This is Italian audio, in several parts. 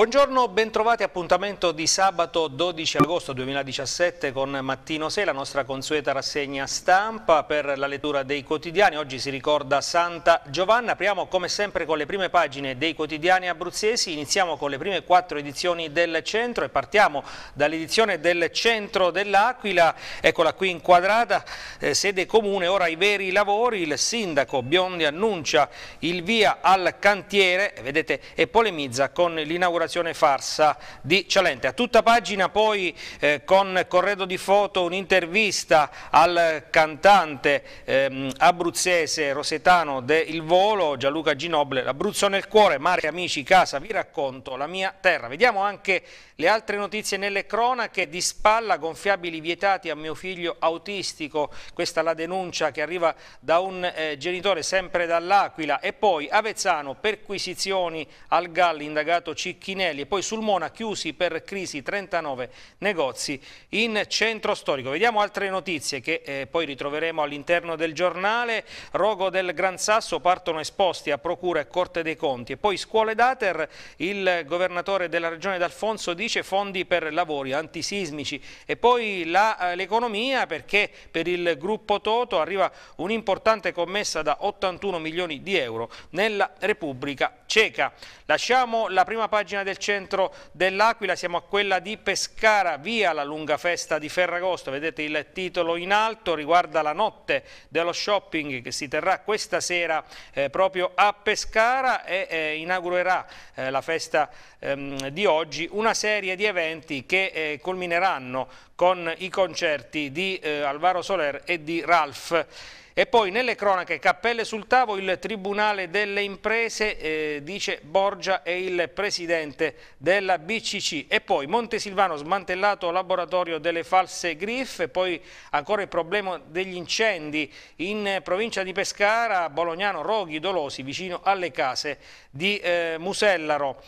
Buongiorno, bentrovati appuntamento di sabato 12 agosto 2017 con Mattino 6, la nostra consueta rassegna stampa per la lettura dei quotidiani. Oggi si ricorda Santa Giovanna. Apriamo come sempre con le prime pagine dei quotidiani abruzzesi. Iniziamo con le prime quattro edizioni del centro e partiamo dall'edizione del centro dell'Aquila. Eccola qui inquadrata, eh, sede comune, ora i veri lavori. Il sindaco Biondi annuncia il via al cantiere, eh, vedete, e polemizza con l'inaugurazione operazione farsa di Cialente. A tutta pagina poi eh, con corredo di foto un'intervista al cantante ehm, abruzzese rosetano de Il Volo, Gianluca Ginoble, l'Abruzzo nel cuore, mare, amici, casa, vi racconto la mia terra. Vediamo anche le altre notizie nelle cronache, di spalla gonfiabili vietati a mio figlio autistico, questa è la denuncia che arriva da un eh, genitore sempre dall'Aquila e poi Avezzano perquisizioni al Galli indagato Cicchini Martinelli e poi Sulmona chiusi per crisi 39 negozi in centro storico. Vediamo altre notizie che eh, poi ritroveremo all'interno del giornale. Rogo del Gran Sasso partono esposti a Procura e Corte dei Conti e poi scuole d'Ater, il governatore della regione D'Alfonso dice fondi per lavori antisismici e poi eh, l'economia perché per il gruppo Toto arriva un'importante commessa da 81 milioni di euro nella Repubblica Ceca. Lasciamo la prima pagina del del centro dell'Aquila, siamo a quella di Pescara, via la lunga festa di Ferragosto, vedete il titolo in alto, riguarda la notte dello shopping che si terrà questa sera eh, proprio a Pescara e eh, inaugurerà eh, la festa ehm, di oggi una serie di eventi che eh, culmineranno con i concerti di eh, Alvaro Soler e di Ralph. E poi nelle cronache cappelle sul tavolo il Tribunale delle Imprese eh, dice Borgia è il presidente della BCC e poi Montesilvano smantellato laboratorio delle false griffe, poi ancora il problema degli incendi in eh, provincia di Pescara, Bolognano, Roghi, Dolosi vicino alle case di eh, Musellaro.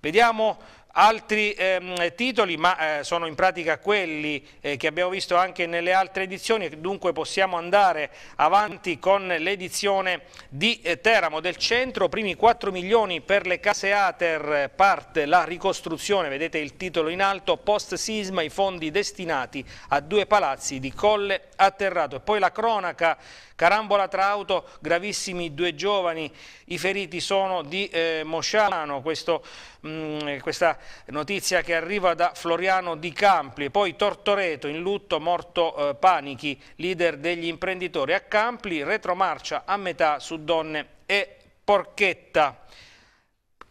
Vediamo altri ehm, titoli, ma eh, sono in pratica quelli eh, che abbiamo visto anche nelle altre edizioni, dunque possiamo andare avanti con l'edizione di eh, Teramo del centro, primi 4 milioni per le case Ater, eh, parte la ricostruzione, vedete il titolo in alto, post sisma i fondi destinati a due palazzi di Colle atterrato e poi la cronaca Carambola tra auto, gravissimi due giovani, i feriti sono di eh, Mosciano, questo Mm, eh, questa notizia che arriva da Floriano Di Campli, poi Tortoreto in lutto morto eh, Panichi, leader degli imprenditori a Campli, retromarcia a metà su donne e porchetta.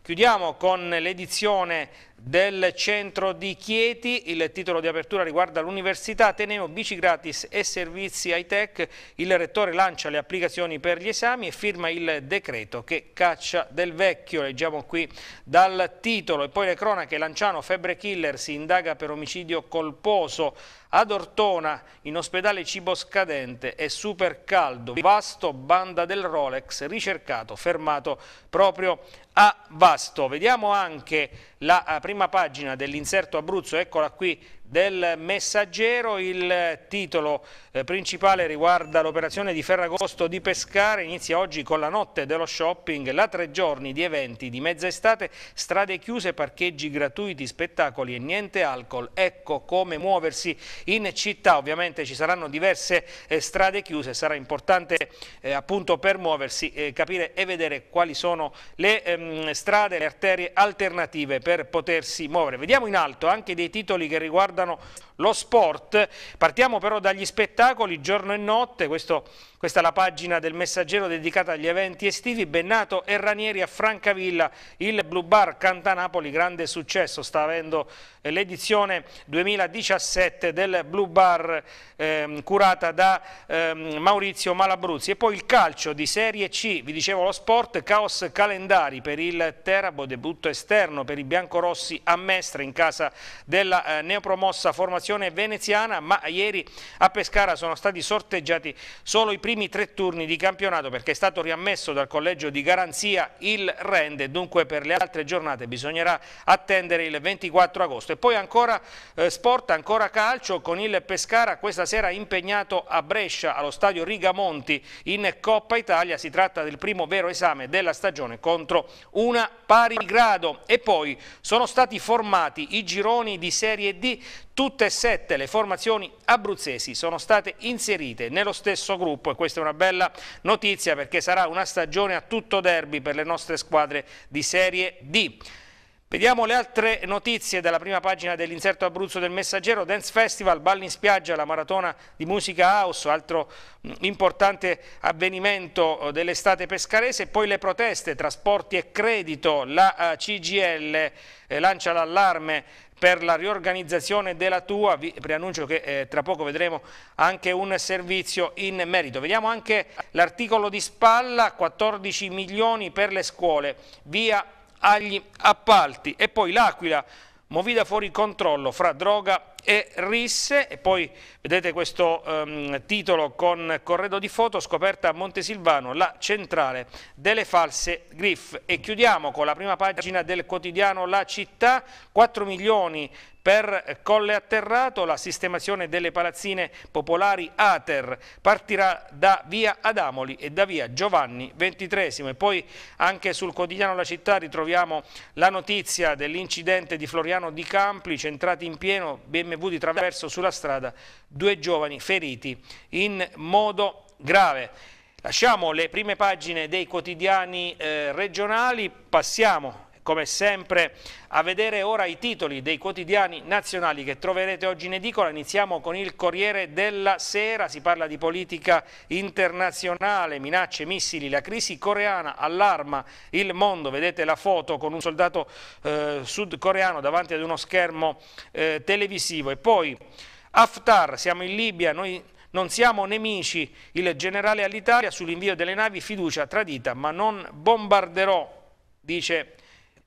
Chiudiamo con l'edizione del centro di Chieti, il titolo di apertura riguarda l'università, Ateneo, bici gratis e servizi high-tech, il rettore lancia le applicazioni per gli esami e firma il decreto che caccia del vecchio, leggiamo qui dal titolo e poi le cronache, Lanciano, febbre killer, si indaga per omicidio colposo, ad Ortona in ospedale cibo scadente e super caldo, vasto banda del Rolex ricercato, fermato proprio a Vasto. Vediamo anche la eh, prima pagina dell'inserto Abruzzo, eccola qui del messaggero, il titolo eh, principale riguarda l'operazione di Ferragosto di Pescare, inizia oggi con la notte dello shopping, la tre giorni di eventi di mezza estate, strade chiuse, parcheggi gratuiti, spettacoli e niente alcol, ecco come muoversi in città, ovviamente ci saranno diverse eh, strade chiuse, sarà importante eh, appunto per muoversi eh, capire e vedere quali sono le ehm, strade, le arterie alternative per potersi muovere. Vediamo in alto anche dei titoli che riguardano riguardano lo sport. Partiamo però dagli spettacoli giorno e notte, questo questa è la pagina del messaggero dedicata agli eventi estivi, Bennato e Ranieri a Francavilla, il Blue Bar Canta Napoli, grande successo, sta avendo eh, l'edizione 2017 del Blue Bar ehm, curata da ehm, Maurizio Malabruzzi. E poi il calcio di Serie C, vi dicevo lo sport, caos calendari per il Terabo, debutto esterno per i biancorossi a Mestre in casa della eh, neopromossa formazione veneziana, ma ieri a Pescara sono stati sorteggiati solo i primi primi tre turni di campionato perché è stato riammesso dal collegio di garanzia il rende, dunque per le altre giornate bisognerà attendere il 24 agosto. E poi ancora eh, sport, ancora calcio con il Pescara questa sera impegnato a Brescia allo stadio Rigamonti in Coppa Italia, si tratta del primo vero esame della stagione contro una pari grado e poi sono stati formati i gironi di Serie D Tutte e sette le formazioni abruzzesi sono state inserite nello stesso gruppo e questa è una bella notizia perché sarà una stagione a tutto derby per le nostre squadre di Serie D. Vediamo le altre notizie dalla prima pagina dell'inserto Abruzzo del Messaggero, Dance Festival, balli in spiaggia, la maratona di musica house, altro mm, importante avvenimento eh, dell'estate pescarese, poi le proteste, trasporti e credito, la eh, CGL eh, lancia l'allarme per la riorganizzazione della tua, vi preannuncio che eh, tra poco vedremo anche un servizio in merito. Vediamo anche l'articolo di spalla, 14 milioni per le scuole, via agli appalti e poi l'Aquila, movida fuori controllo fra droga e e risse e poi vedete questo ehm, titolo con corredo di foto scoperta a Montesilvano la centrale delle false griff e chiudiamo con la prima pagina del quotidiano La Città 4 milioni per Colle Atterrato la sistemazione delle palazzine popolari Ater partirà da via Adamoli e da via Giovanni XXIII e poi anche sul quotidiano La Città ritroviamo la notizia dell'incidente di Floriano Di Campli centrati in pieno BMW di traverso sulla strada due giovani feriti in modo grave. Lasciamo le prime pagine dei quotidiani eh, regionali, passiamo come sempre a vedere ora i titoli dei quotidiani nazionali che troverete oggi in edicola. Iniziamo con il Corriere della Sera, si parla di politica internazionale, minacce, missili, la crisi coreana allarma il mondo. Vedete la foto con un soldato eh, sudcoreano davanti ad uno schermo eh, televisivo. E poi Haftar, siamo in Libia, noi non siamo nemici, il generale all'Italia sull'invio delle navi fiducia tradita, ma non bombarderò, dice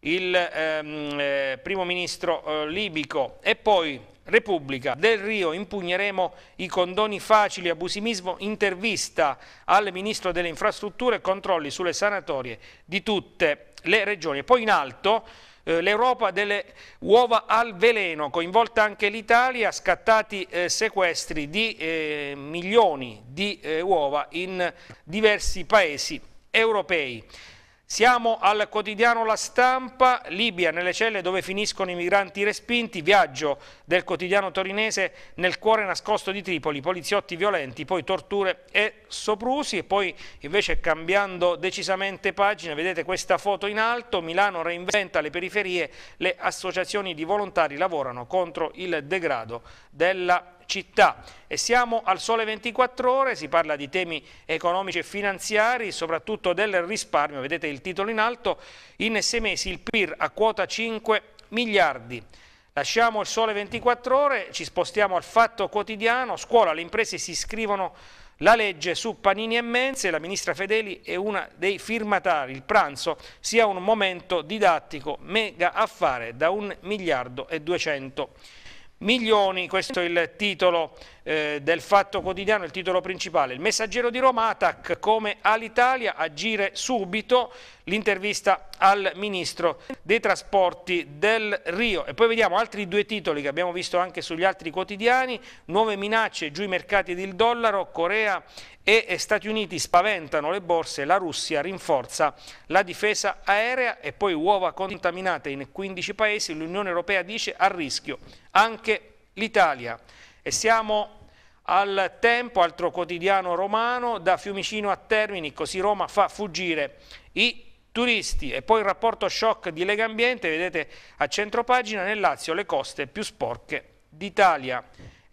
il ehm, eh, primo ministro eh, libico e poi Repubblica, Del Rio impugneremo i condoni facili, abusimismo, intervista al Ministro delle Infrastrutture e controlli sulle sanatorie di tutte le regioni. Poi in alto eh, l'Europa delle uova al veleno, coinvolta anche l'Italia, scattati eh, sequestri di eh, milioni di eh, uova in diversi paesi europei. Siamo al quotidiano La Stampa, Libia nelle celle dove finiscono i migranti respinti, viaggio del quotidiano torinese nel cuore nascosto di Tripoli, poliziotti violenti, poi torture e soprusi e poi invece cambiando decisamente pagina, vedete questa foto in alto, Milano reinventa le periferie, le associazioni di volontari lavorano contro il degrado della città. E siamo al sole 24 ore, si parla di temi economici e finanziari, soprattutto del risparmio, vedete il titolo in alto, in sei mesi il PIR a quota 5 miliardi. Lasciamo il sole 24 ore, ci spostiamo al fatto quotidiano, scuola, le imprese si iscrivono la legge su panini e mense, la ministra Fedeli è una dei firmatari, il pranzo sia un momento didattico, mega affare da un miliardo e duecento milioni, questo è il titolo eh, del Fatto Quotidiano, il titolo principale, il messaggero di Roma, Atac come all'Italia, agire subito, l'intervista al Ministro dei Trasporti del Rio. E poi vediamo altri due titoli che abbiamo visto anche sugli altri quotidiani, nuove minacce giù i mercati del dollaro, Corea e Stati Uniti spaventano le borse, la Russia rinforza la difesa aerea e poi uova contaminate in 15 paesi, l'Unione Europea dice a rischio anche l'Italia. E siamo al tempo, altro quotidiano romano, da Fiumicino a Termini, così Roma fa fuggire i turisti e poi il rapporto shock di Lega Ambiente, vedete a centropagina, nel Lazio le coste più sporche d'Italia.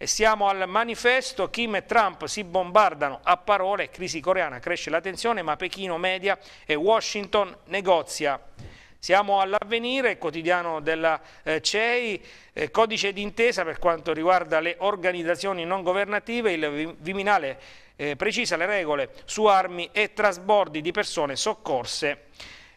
E siamo al manifesto, Kim e Trump si bombardano a parole, crisi coreana, cresce la tensione, ma Pechino media e Washington negozia. Siamo all'avvenire, quotidiano della eh, CEI, eh, codice d'intesa per quanto riguarda le organizzazioni non governative, il Viminale eh, precisa le regole su armi e trasbordi di persone soccorse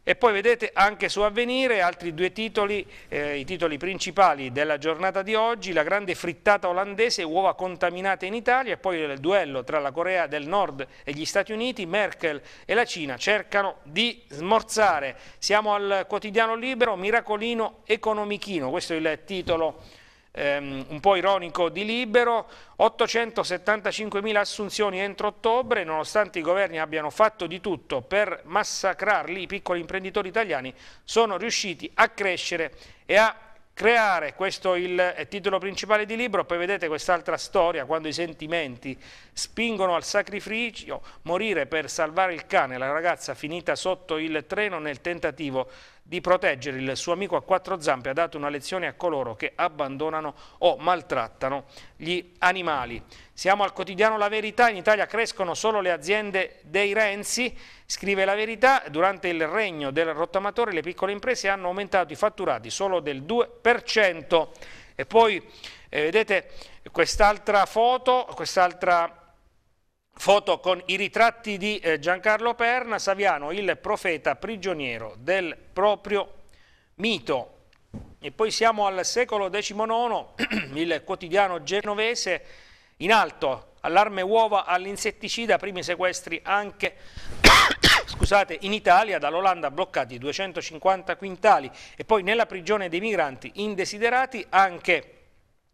e poi vedete anche su Avvenire altri due titoli, eh, i titoli principali della giornata di oggi, la grande frittata olandese, uova contaminate in Italia, e poi il duello tra la Corea del Nord e gli Stati Uniti, Merkel e la Cina cercano di smorzare. Siamo al quotidiano libero, Miracolino Economichino, questo è il titolo ehm, un po' ironico di Libero, 875.000 assunzioni entro ottobre, nonostante i governi abbiano fatto di tutto per massacrarli, i piccoli imprenditori italiani sono riusciti a crescere e a creare, questo è il titolo principale di libro, poi vedete quest'altra storia, quando i sentimenti spingono al sacrificio, morire per salvare il cane, la ragazza finita sotto il treno nel tentativo di proteggere il suo amico a quattro zampe ha dato una lezione a coloro che abbandonano o maltrattano gli animali. Siamo al quotidiano La Verità, in Italia crescono solo le aziende dei Renzi, scrive La Verità, durante il regno del rottamatore le piccole imprese hanno aumentato i fatturati solo del 2%. E poi eh, vedete quest'altra foto, quest'altra foto con i ritratti di eh, Giancarlo Perna, Saviano, il profeta prigioniero del proprio mito. E poi siamo al secolo XIX, il quotidiano genovese in alto, allarme uova all'insetticida, primi sequestri anche scusate, in Italia, dall'Olanda bloccati 250 quintali e poi nella prigione dei migranti indesiderati anche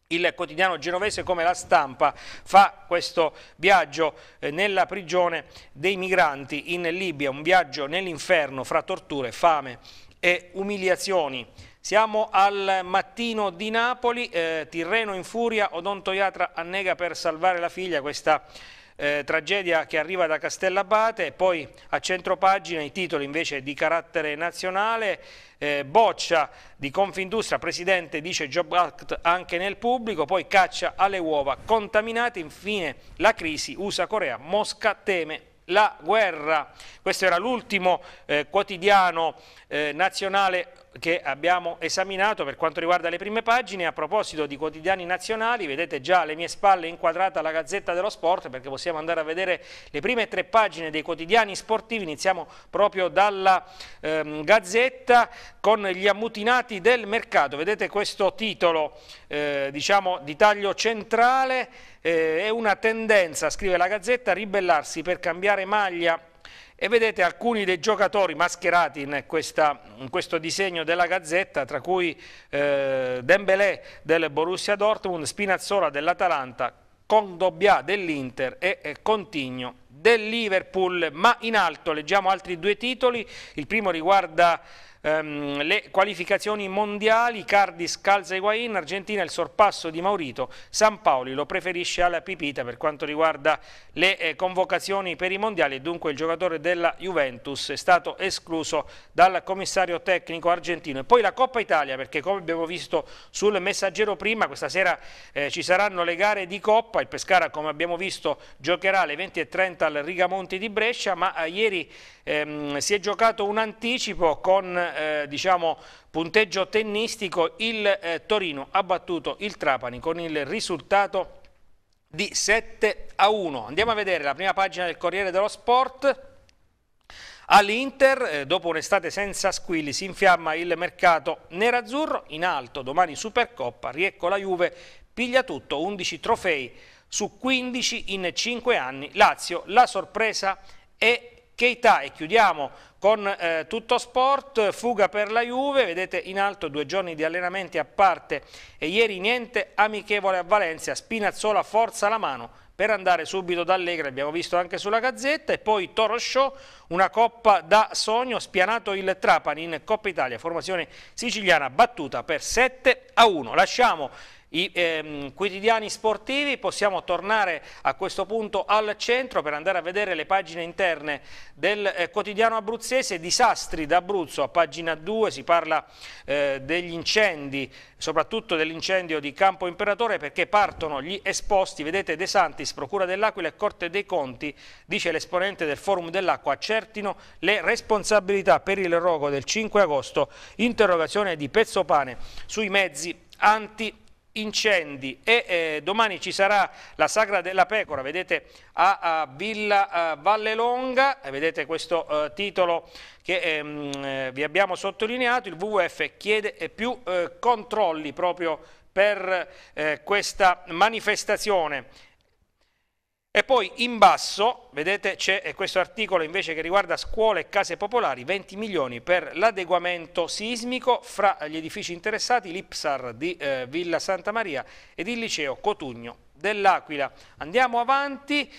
il quotidiano genovese come la stampa fa questo viaggio eh, nella prigione dei migranti in Libia, un viaggio nell'inferno fra torture, fame e umiliazioni. Siamo al mattino di Napoli, eh, Tirreno in furia, odontoiatra annega per salvare la figlia, questa eh, tragedia che arriva da Castellabate, poi a centropagina i titoli invece di carattere nazionale, eh, boccia di Confindustria, presidente dice Job Act anche nel pubblico, poi caccia alle uova contaminate, infine la crisi USA-Corea, Mosca teme la guerra. Questo era l'ultimo eh, quotidiano eh, nazionale che abbiamo esaminato per quanto riguarda le prime pagine. A proposito di quotidiani nazionali, vedete già alle mie spalle inquadrata la Gazzetta dello Sport perché possiamo andare a vedere le prime tre pagine dei quotidiani sportivi. Iniziamo proprio dalla ehm, Gazzetta con gli ammutinati del mercato. Vedete questo titolo eh, diciamo, di taglio centrale. Eh, è una tendenza, scrive la Gazzetta, a ribellarsi per cambiare maglia e vedete alcuni dei giocatori mascherati in, questa, in questo disegno della Gazzetta, tra cui eh, Dembélé del Borussia Dortmund, Spinazzola dell'Atalanta, Condobbia dell'Inter e, e Contigno del Liverpool, ma in alto leggiamo altri due titoli, il primo riguarda ehm, le qualificazioni mondiali, Cardi scalza Higuain, Argentina il sorpasso di Maurito, San Paoli lo preferisce alla Pipita per quanto riguarda le eh, convocazioni per i mondiali e dunque il giocatore della Juventus è stato escluso dal commissario tecnico argentino. E poi la Coppa Italia perché come abbiamo visto sul messaggero prima questa sera eh, ci saranno le gare di Coppa, il Pescara come abbiamo visto giocherà alle 20.30 al Rigamonti di Brescia ma eh, ieri ehm, si è giocato un anticipo con eh, diciamo, punteggio tennistico il eh, Torino ha battuto il Trapani con il risultato di 7 a 1. Andiamo a vedere la prima pagina del Corriere dello Sport. All'Inter, eh, dopo un'estate senza squilli, si infiamma il mercato nerazzurro. In alto, domani Supercoppa, Riecco la Juve, piglia tutto, 11 trofei su 15 in 5 anni. Lazio, la sorpresa è Keita e chiudiamo con eh, tutto sport, fuga per la Juve, vedete in alto due giorni di allenamenti a parte e ieri niente amichevole a Valencia, Spinazzola forza la mano per andare subito da Allegra, abbiamo visto anche sulla Gazzetta, e poi Toro Show, una coppa da sogno, spianato il Trapani in Coppa Italia, formazione siciliana battuta per 7 a 1. Lasciamo i ehm, quotidiani sportivi, possiamo tornare a questo punto al centro per andare a vedere le pagine interne del eh, quotidiano abruzzese, disastri d'Abruzzo, a pagina 2 si parla eh, degli incendi, soprattutto dell'incendio di Campo Imperatore perché partono gli esposti, vedete De Santis, Procura dell'Aquila e Corte dei Conti, dice l'esponente del Forum dell'Acqua, accertino le responsabilità per il rogo del 5 agosto, interrogazione di Pezzopane sui mezzi anti incendi e eh, domani ci sarà la Sagra della Pecora, vedete a, a Villa eh, Vallelonga, vedete questo eh, titolo che ehm, eh, vi abbiamo sottolineato, il WWF chiede eh, più eh, controlli proprio per questa manifestazione e poi in basso, vedete, c'è questo articolo invece che riguarda scuole e case popolari, 20 milioni per l'adeguamento sismico fra gli edifici interessati, l'Ipsar di eh, Villa Santa Maria ed il liceo Cotugno dell'Aquila. Andiamo avanti.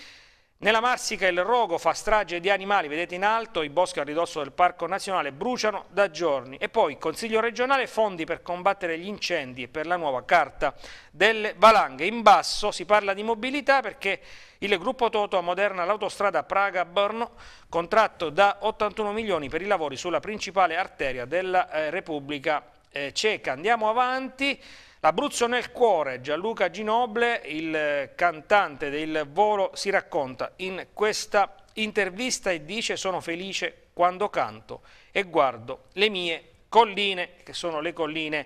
Nella Marsica il rogo fa strage di animali, vedete in alto, i boschi a ridosso del Parco Nazionale bruciano da giorni. E poi il Consiglio regionale fondi per combattere gli incendi e per la nuova carta delle valanghe. In basso si parla di mobilità perché il gruppo Toto ammoderna l'autostrada Praga-Borno, contratto da 81 milioni per i lavori sulla principale arteria della eh, Repubblica eh, Ceca. Andiamo avanti. L'Abruzzo nel cuore, Gianluca Ginoble, il eh, cantante del Volo, si racconta in questa intervista e dice sono felice quando canto e guardo le mie colline, che sono le colline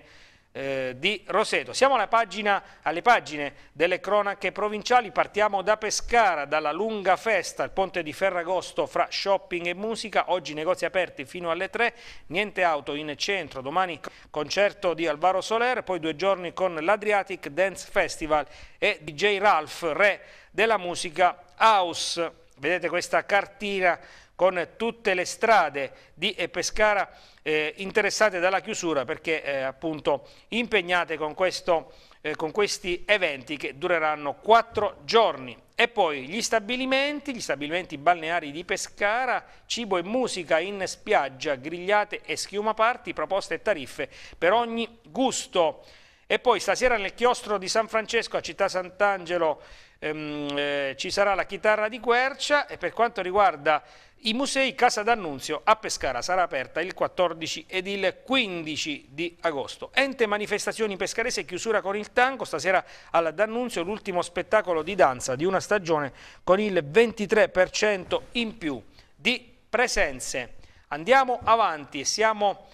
eh, di Roseto. Siamo alla pagina, alle pagine delle cronache provinciali, partiamo da Pescara, dalla lunga festa, il ponte di Ferragosto fra shopping e musica, oggi negozi aperti fino alle 3, niente auto in centro, domani concerto di Alvaro Soler, poi due giorni con l'Adriatic Dance Festival e DJ Ralph, re della musica house. Vedete questa cartina con tutte le strade di Pescara eh, interessate dalla chiusura perché eh, appunto impegnate con, questo, eh, con questi eventi che dureranno quattro giorni. E poi gli stabilimenti, gli stabilimenti balneari di Pescara, cibo e musica in spiaggia, grigliate e schiumaparti, proposte e tariffe per ogni gusto. E poi stasera nel chiostro di San Francesco a Città Sant'Angelo ehm, eh, ci sarà la chitarra di Quercia e per quanto riguarda i musei Casa d'Annunzio a Pescara sarà aperta il 14 ed il 15 di agosto. Ente manifestazioni pescarese chiusura con il tango, stasera al D'Annunzio l'ultimo spettacolo di danza di una stagione con il 23% in più di presenze. Andiamo avanti, siamo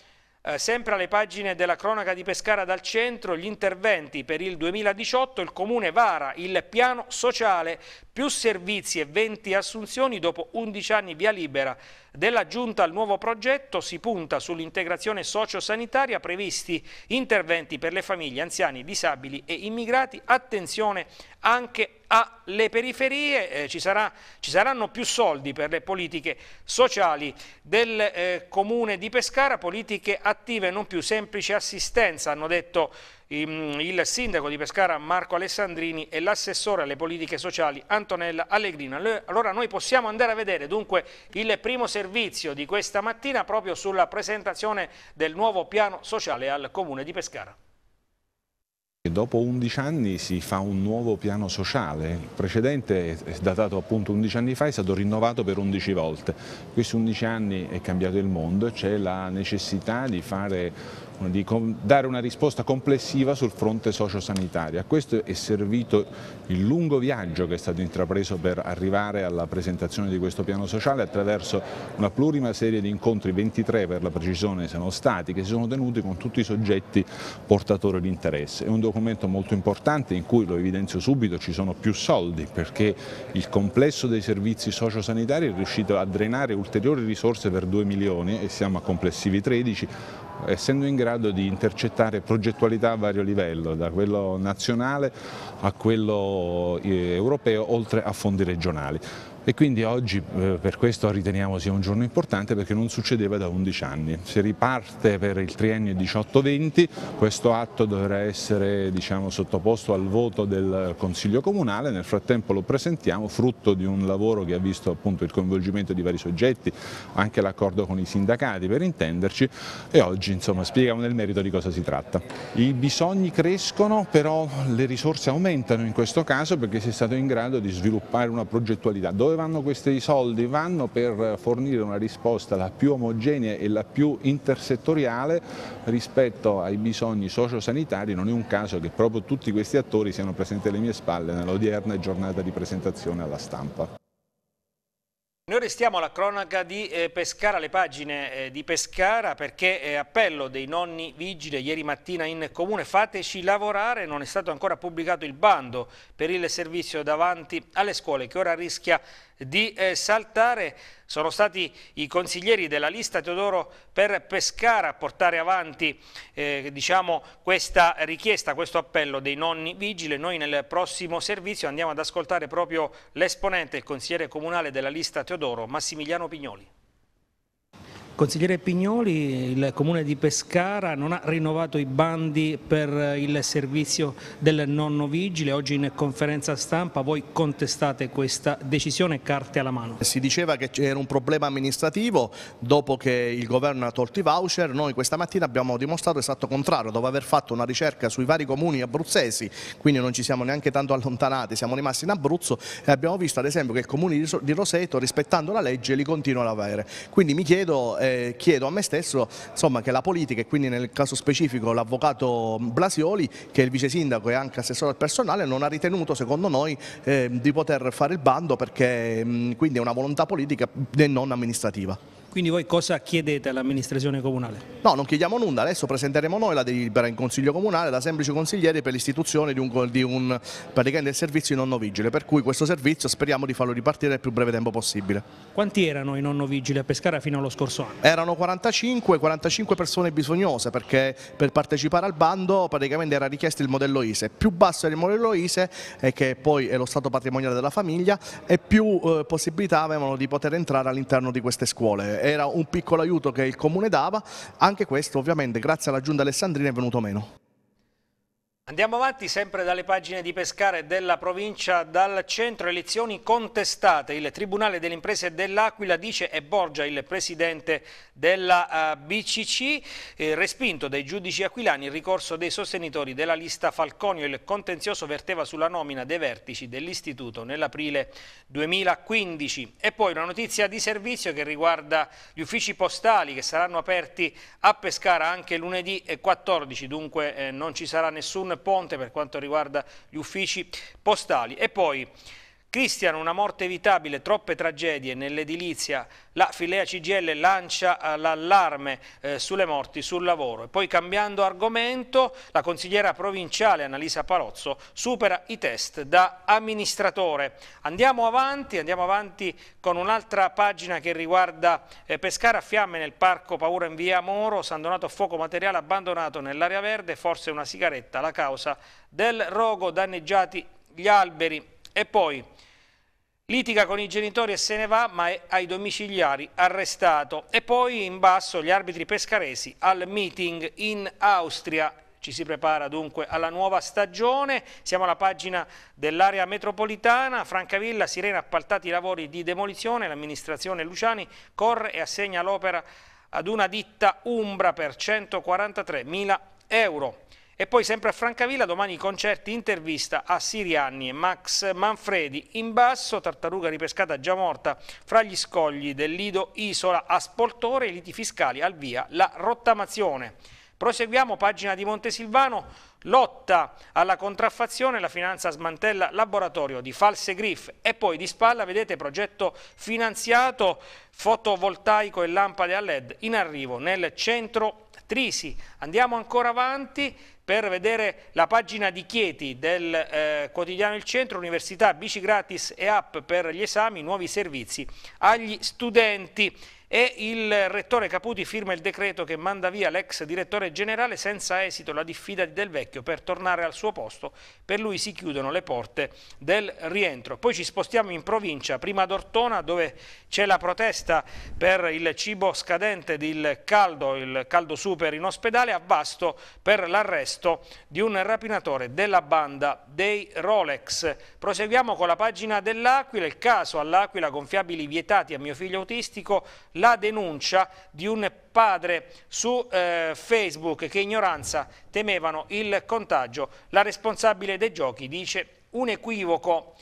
eh, sempre alle pagine della cronaca di Pescara dal centro, gli interventi per il 2018, il Comune vara il piano sociale, più servizi e 20 assunzioni dopo 11 anni via libera. Della giunta al nuovo progetto si punta sull'integrazione sociosanitaria, previsti interventi per le famiglie, anziani, disabili e immigrati, attenzione anche alle periferie eh, ci, sarà, ci, saranno più soldi per le politiche sociali del eh, comune di Pescara, politiche attive non più semplice assistenza, hanno detto um, il sindaco di Pescara Marco Alessandrini e l'assessore alle politiche sociali Antonella Allegrino. Allora noi possiamo andare a vedere dunque il primo servizio di questa mattina proprio sulla presentazione del nuovo piano sociale al comune di Pescara. Dopo 11 anni si fa un nuovo piano sociale, il precedente datato appunto 11 anni fa è stato rinnovato per 11 volte, in questi 11 anni è cambiato il mondo, e c'è la necessità di fare di dare una risposta complessiva sul fronte sociosanitario. A questo è servito il lungo viaggio che è stato intrapreso per arrivare alla presentazione di questo piano sociale attraverso una plurima serie di incontri, 23 per la precisione sono stati, che si sono tenuti con tutti i soggetti portatori di interesse. È un documento molto importante in cui, lo evidenzio subito, ci sono più soldi perché il complesso dei servizi sociosanitari è riuscito a drenare ulteriori risorse per 2 milioni e siamo a complessivi 13, essendo in grado di intercettare progettualità a vario livello, da quello nazionale a quello eh, europeo, oltre a fondi regionali. E quindi oggi eh, per questo riteniamo sia un giorno importante perché non succedeva da 11 anni. Si riparte per il triennio 18-20, questo atto dovrà essere diciamo, sottoposto al voto del Consiglio Comunale, nel frattempo lo presentiamo, frutto di un lavoro che ha visto appunto, il coinvolgimento di vari soggetti, anche l'accordo con i sindacati per intenderci e oggi insomma, spieghiamo nel merito di cosa si tratta. I bisogni crescono però le risorse aumentano in questo caso perché si è stato in grado di sviluppare una progettualità dove vanno questi soldi? Vanno per fornire una risposta la più omogenea e la più intersettoriale rispetto ai bisogni sociosanitari, non è un caso che proprio tutti questi attori siano presenti alle mie spalle nell'odierna giornata di presentazione alla stampa. Noi restiamo alla cronaca di eh, Pescara, alle pagine eh, di Pescara, perché eh, appello dei nonni vigili ieri mattina in comune, fateci lavorare, non è stato ancora pubblicato il bando per il servizio davanti alle scuole che ora rischia di eh, saltare. Sono stati i consiglieri della lista Teodoro per Pescara a portare avanti eh, diciamo, questa richiesta, questo appello dei nonni vigile. Noi nel prossimo servizio andiamo ad ascoltare proprio l'esponente, il consigliere comunale della lista Teodoro, Massimiliano Pignoli. Consigliere Pignoli, il Comune di Pescara non ha rinnovato i bandi per il servizio del nonno vigile, oggi in conferenza stampa voi contestate questa decisione carte alla mano. Si diceva che c'era un problema amministrativo dopo che il governo ha tolto i voucher, noi questa mattina abbiamo dimostrato esatto contrario, dopo aver fatto una ricerca sui vari comuni abruzzesi, quindi non ci siamo neanche tanto allontanati, siamo rimasti in Abruzzo e abbiamo visto ad esempio che il comune di Roseto rispettando la legge li continua ad avere. Quindi mi chiedo... Eh, chiedo a me stesso insomma, che la politica e quindi nel caso specifico l'avvocato Blasioli che è il vice sindaco e anche assessore al personale non ha ritenuto secondo noi eh, di poter fare il bando perché mh, mm, quindi è una volontà politica e non amministrativa. Quindi voi cosa chiedete all'amministrazione comunale? No, non chiediamo nulla, adesso presenteremo noi la delibera in Consiglio Comunale da semplici consiglieri per l'istituzione di un, di un praticamente servizio di nonno vigile, per cui questo servizio speriamo di farlo ripartire nel più breve tempo possibile. Quanti erano i nonno vigili a Pescara fino allo scorso anno? Erano 45, 45 persone bisognose perché per partecipare al bando praticamente era richiesto il modello ISE, più basso era il modello ISE che poi è lo stato patrimoniale della famiglia e più eh, possibilità avevano di poter entrare all'interno di queste scuole era un piccolo aiuto che il comune dava, anche questo ovviamente grazie alla giunta alessandrina è venuto meno. Andiamo avanti sempre dalle pagine di Pescara e della provincia dal centro elezioni contestate. Il Tribunale delle Imprese dell'Aquila dice e Borgia il presidente della eh, BCC, eh, respinto dai giudici aquilani il ricorso dei sostenitori della lista Falconio. Il contenzioso verteva sulla nomina dei vertici dell'istituto nell'aprile 2015. E poi una notizia di servizio che riguarda gli uffici postali che saranno aperti a Pescara anche lunedì 14, eh, dunque non ci sarà nessun ponte per quanto riguarda gli uffici postali. E poi Cristiano, una morte evitabile, troppe tragedie nell'edilizia. La Filea CGL lancia eh, l'allarme eh, sulle morti sul lavoro. E poi cambiando argomento, la consigliera provinciale Annalisa Palozzo supera i test da amministratore. Andiamo avanti, andiamo avanti con un'altra pagina che riguarda eh, Pescara a fiamme nel parco Paura in via Moro, San Donato fuoco materiale abbandonato nell'area verde, forse una sigaretta la causa del rogo, danneggiati gli alberi. E poi litiga con i genitori e se ne va, ma è ai domiciliari arrestato. E poi in basso gli arbitri pescaresi al meeting in Austria. Ci si prepara dunque alla nuova stagione, siamo alla pagina dell'area metropolitana, Francavilla, Sirena, appaltati i lavori di demolizione, l'amministrazione Luciani corre e assegna l'opera ad una ditta Umbra per 143 mila euro. E poi sempre a Francavilla domani i concerti intervista a Sirianni e Max Manfredi. In basso tartaruga ripescata già morta fra gli scogli del Lido Isola a Spoltore e liti fiscali al via la rottamazione. Proseguiamo, pagina di Montesilvano, lotta alla contraffazione, la finanza smantella laboratorio di false griff e poi di spalla vedete progetto finanziato fotovoltaico e lampade a led in arrivo nel centro Trisi. Andiamo ancora avanti, per vedere la pagina di Chieti del eh, quotidiano Il Centro, università, bici gratis e app per gli esami, nuovi servizi agli studenti e il rettore Caputi firma il decreto che manda via l'ex direttore generale senza esito la diffida del vecchio per tornare al suo posto, per lui si chiudono le porte del rientro. Poi ci spostiamo in provincia, prima ad Ortona dove c'è la protesta per il cibo scadente del caldo, il caldo super in ospedale, a Vasto per l'arresto di un rapinatore della banda dei Rolex. Proseguiamo con la pagina dell'Aquila, il caso all'Aquila gonfiabili vietati a mio figlio autistico, la denuncia di un padre su eh, Facebook che ignoranza temevano il contagio. La responsabile dei giochi dice un equivoco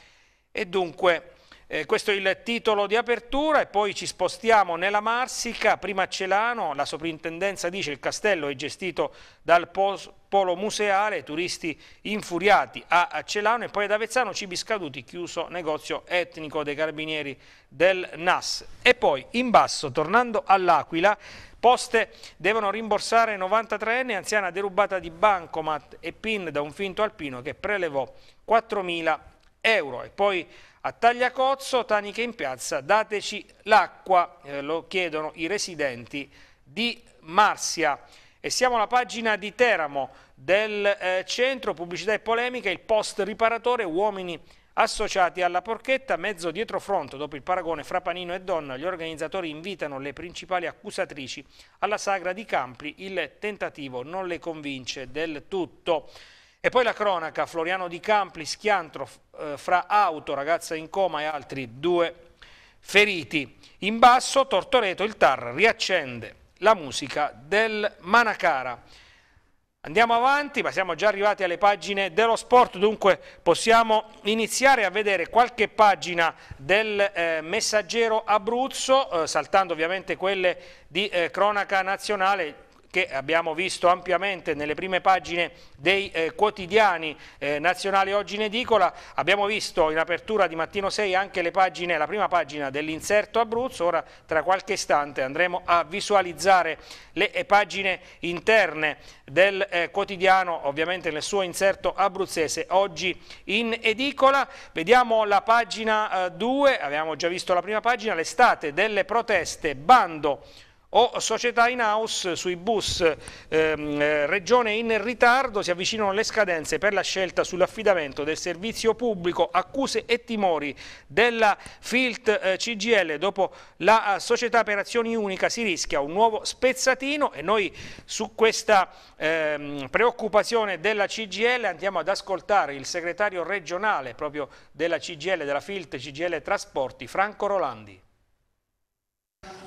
e dunque eh, questo è il titolo di apertura e poi ci spostiamo nella Marsica, prima a Celano, la soprintendenza dice che il castello è gestito dal polo museale, turisti infuriati a Celano e poi ad Avezzano cibi scaduti, chiuso negozio etnico dei carabinieri del NAS. E poi in basso, tornando all'Aquila, Poste devono rimborsare 93enne, anziana derubata di bancomat e pin da un finto alpino che prelevò 4.000 euro. E poi a Tagliacozzo, Taniche in piazza, dateci l'acqua, eh, lo chiedono i residenti di Marsia. E siamo alla pagina di Teramo del eh, centro Pubblicità e Polemica, il post riparatore Uomini associati alla porchetta, mezzo dietro fronte dopo il paragone fra Panino e Donna, gli organizzatori invitano le principali accusatrici alla sagra di Campri, il tentativo non le convince del tutto. E poi la cronaca, Floriano Di Campli, schiantro eh, fra auto, ragazza in coma e altri due feriti. In basso Tortoreto il TAR riaccende la musica del Manacara. Andiamo avanti, ma siamo già arrivati alle pagine dello sport, dunque possiamo iniziare a vedere qualche pagina del eh, Messaggero Abruzzo, eh, saltando ovviamente quelle di eh, cronaca nazionale, che abbiamo visto ampiamente nelle prime pagine dei eh, quotidiani eh, nazionali oggi in edicola, abbiamo visto in apertura di mattino 6 anche pagine, la prima pagina dell'inserto Abruzzo, ora tra qualche istante andremo a visualizzare le eh, pagine interne del eh, quotidiano, ovviamente nel suo inserto abruzzese oggi in edicola, vediamo la pagina 2, eh, abbiamo già visto la prima pagina, l'estate delle proteste, bando o società in house sui bus ehm, eh, regione in ritardo, si avvicinano le scadenze per la scelta sull'affidamento del servizio pubblico, accuse e timori della Filt eh, CGL, dopo la eh, società per azioni unica si rischia un nuovo spezzatino e noi su questa ehm, preoccupazione della CGL andiamo ad ascoltare il segretario regionale proprio della CGL, della Filt CGL Trasporti, Franco Rolandi.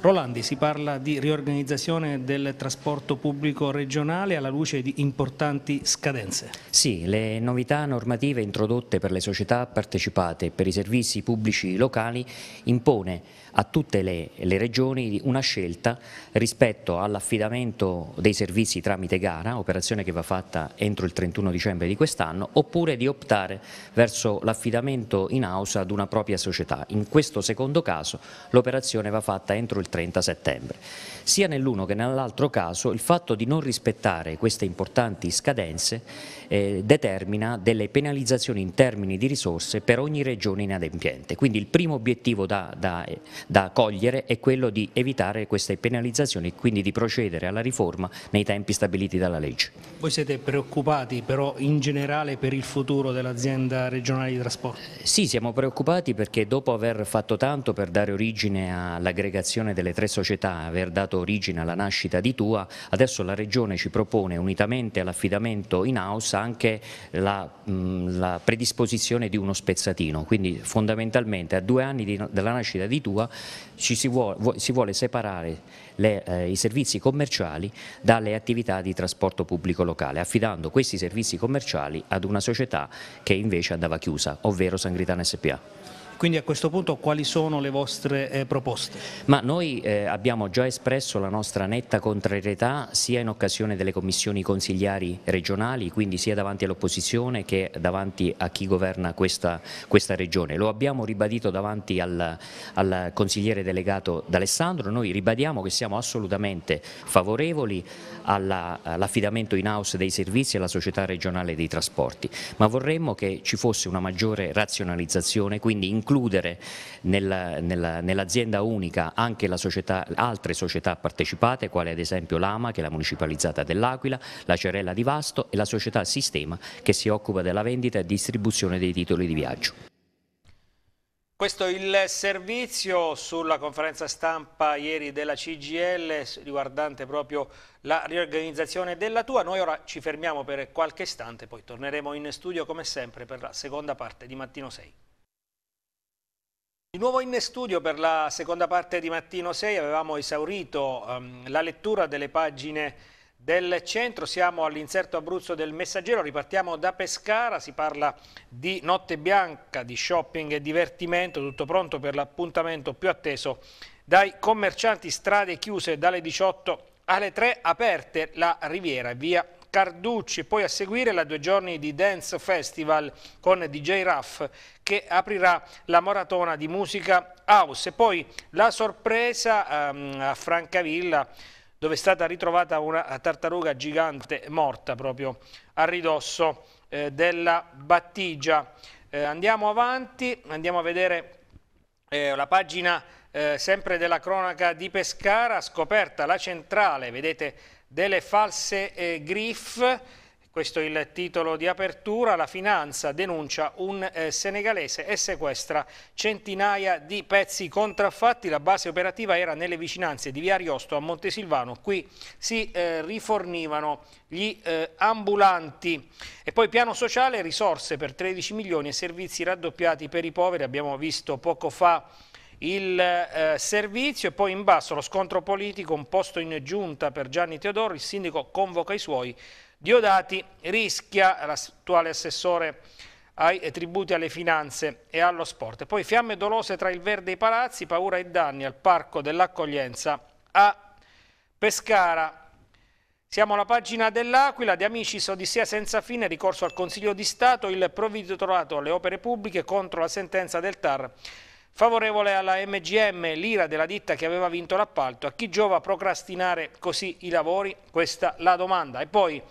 Rolandi, si parla di riorganizzazione del trasporto pubblico regionale alla luce di importanti scadenze. Sì, le novità normative introdotte per le società partecipate e per i servizi pubblici locali impone a tutte le, le regioni una scelta rispetto all'affidamento dei servizi tramite gara, operazione che va fatta entro il 31 dicembre di quest'anno, oppure di optare verso l'affidamento in house ad una propria società. In questo secondo caso l'operazione va fatta entro entro il 30 settembre. Sia nell'uno che nell'altro caso il fatto di non rispettare queste importanti scadenze eh, determina delle penalizzazioni in termini di risorse per ogni regione inadempiente. Quindi il primo obiettivo da, da, eh, da cogliere è quello di evitare queste penalizzazioni e quindi di procedere alla riforma nei tempi stabiliti dalla legge. Voi siete preoccupati però in generale per il futuro dell'azienda regionale di trasporto? Sì, siamo preoccupati perché dopo aver fatto tanto per dare origine all'aggregazione collaborazione delle tre società aver dato origine alla nascita di Tua, adesso la Regione ci propone unitamente all'affidamento in house anche la, mh, mm, la, predisposizione di uno spezzatino, quindi fondamentalmente a due anni di, dalla nascita di Tua ci si, vuole, si vuole separare le, eh, i servizi commerciali dalle attività di trasporto pubblico locale, affidando questi servizi commerciali ad una società che invece andava chiusa, ovvero Sangritana SPA. Quindi a questo punto quali sono le vostre eh, proposte? Ma noi eh, abbiamo già espresso la nostra netta contrarietà sia in occasione delle commissioni consigliari regionali, quindi sia davanti all'opposizione che davanti a chi governa questa, questa regione. Lo abbiamo ribadito davanti al, al consigliere delegato D'Alessandro, noi ribadiamo che siamo assolutamente favorevoli all'affidamento all in house dei servizi alla società regionale dei trasporti, ma vorremmo che ci fosse una maggiore razionalizzazione, quindi inclusione includere nell'azienda unica anche società, altre società partecipate, quali ad esempio l'AMA, che è la municipalizzata dell'Aquila, la Cerella di Vasto e la società Sistema, che si occupa della vendita e distribuzione dei titoli di viaggio. Questo è il servizio sulla conferenza stampa ieri della CGL riguardante proprio la riorganizzazione della tua. Noi ora ci fermiamo per qualche istante, poi torneremo in studio come sempre per la seconda parte di Mattino 6. Di nuovo in studio per la seconda parte di Mattino 6 avevamo esaurito um, la lettura delle pagine del centro, siamo all'inserto Abruzzo del Messaggero, ripartiamo da Pescara, si parla di notte bianca, di shopping e divertimento, tutto pronto per l'appuntamento più atteso dai commercianti, strade chiuse dalle 18 alle 3, aperte la riviera via Carducci, poi a seguire la due giorni di Dance Festival con DJ Raff che aprirà la maratona di musica house. E poi la sorpresa um, a Francavilla dove è stata ritrovata una tartaruga gigante morta proprio a ridosso eh, della battigia. Eh, andiamo avanti, andiamo a vedere eh, la pagina eh, sempre della cronaca di Pescara, scoperta la centrale, vedete, delle false eh, griff, questo è il titolo di apertura. La finanza denuncia un eh, senegalese e sequestra centinaia di pezzi contraffatti. La base operativa era nelle vicinanze di Via Ariosto a Montesilvano. Qui si eh, rifornivano gli eh, ambulanti. E poi piano sociale, risorse per 13 milioni e servizi raddoppiati per i poveri. Abbiamo visto poco fa il eh, servizio e poi in basso lo scontro politico, un posto in giunta per Gianni Teodoro, il sindaco convoca i suoi Diodati rischia, l'attuale assessore ai tributi alle finanze e allo sport. Poi fiamme dolose tra il verde e i palazzi, paura e danni al parco dell'accoglienza a Pescara. Siamo alla pagina dell'Aquila, di Amicis Odissea senza fine, ricorso al Consiglio di Stato, il provveditorato alle opere pubbliche contro la sentenza del TAR favorevole alla MGM, l'ira della ditta che aveva vinto l'appalto. A chi giova procrastinare così i lavori? Questa la domanda. E poi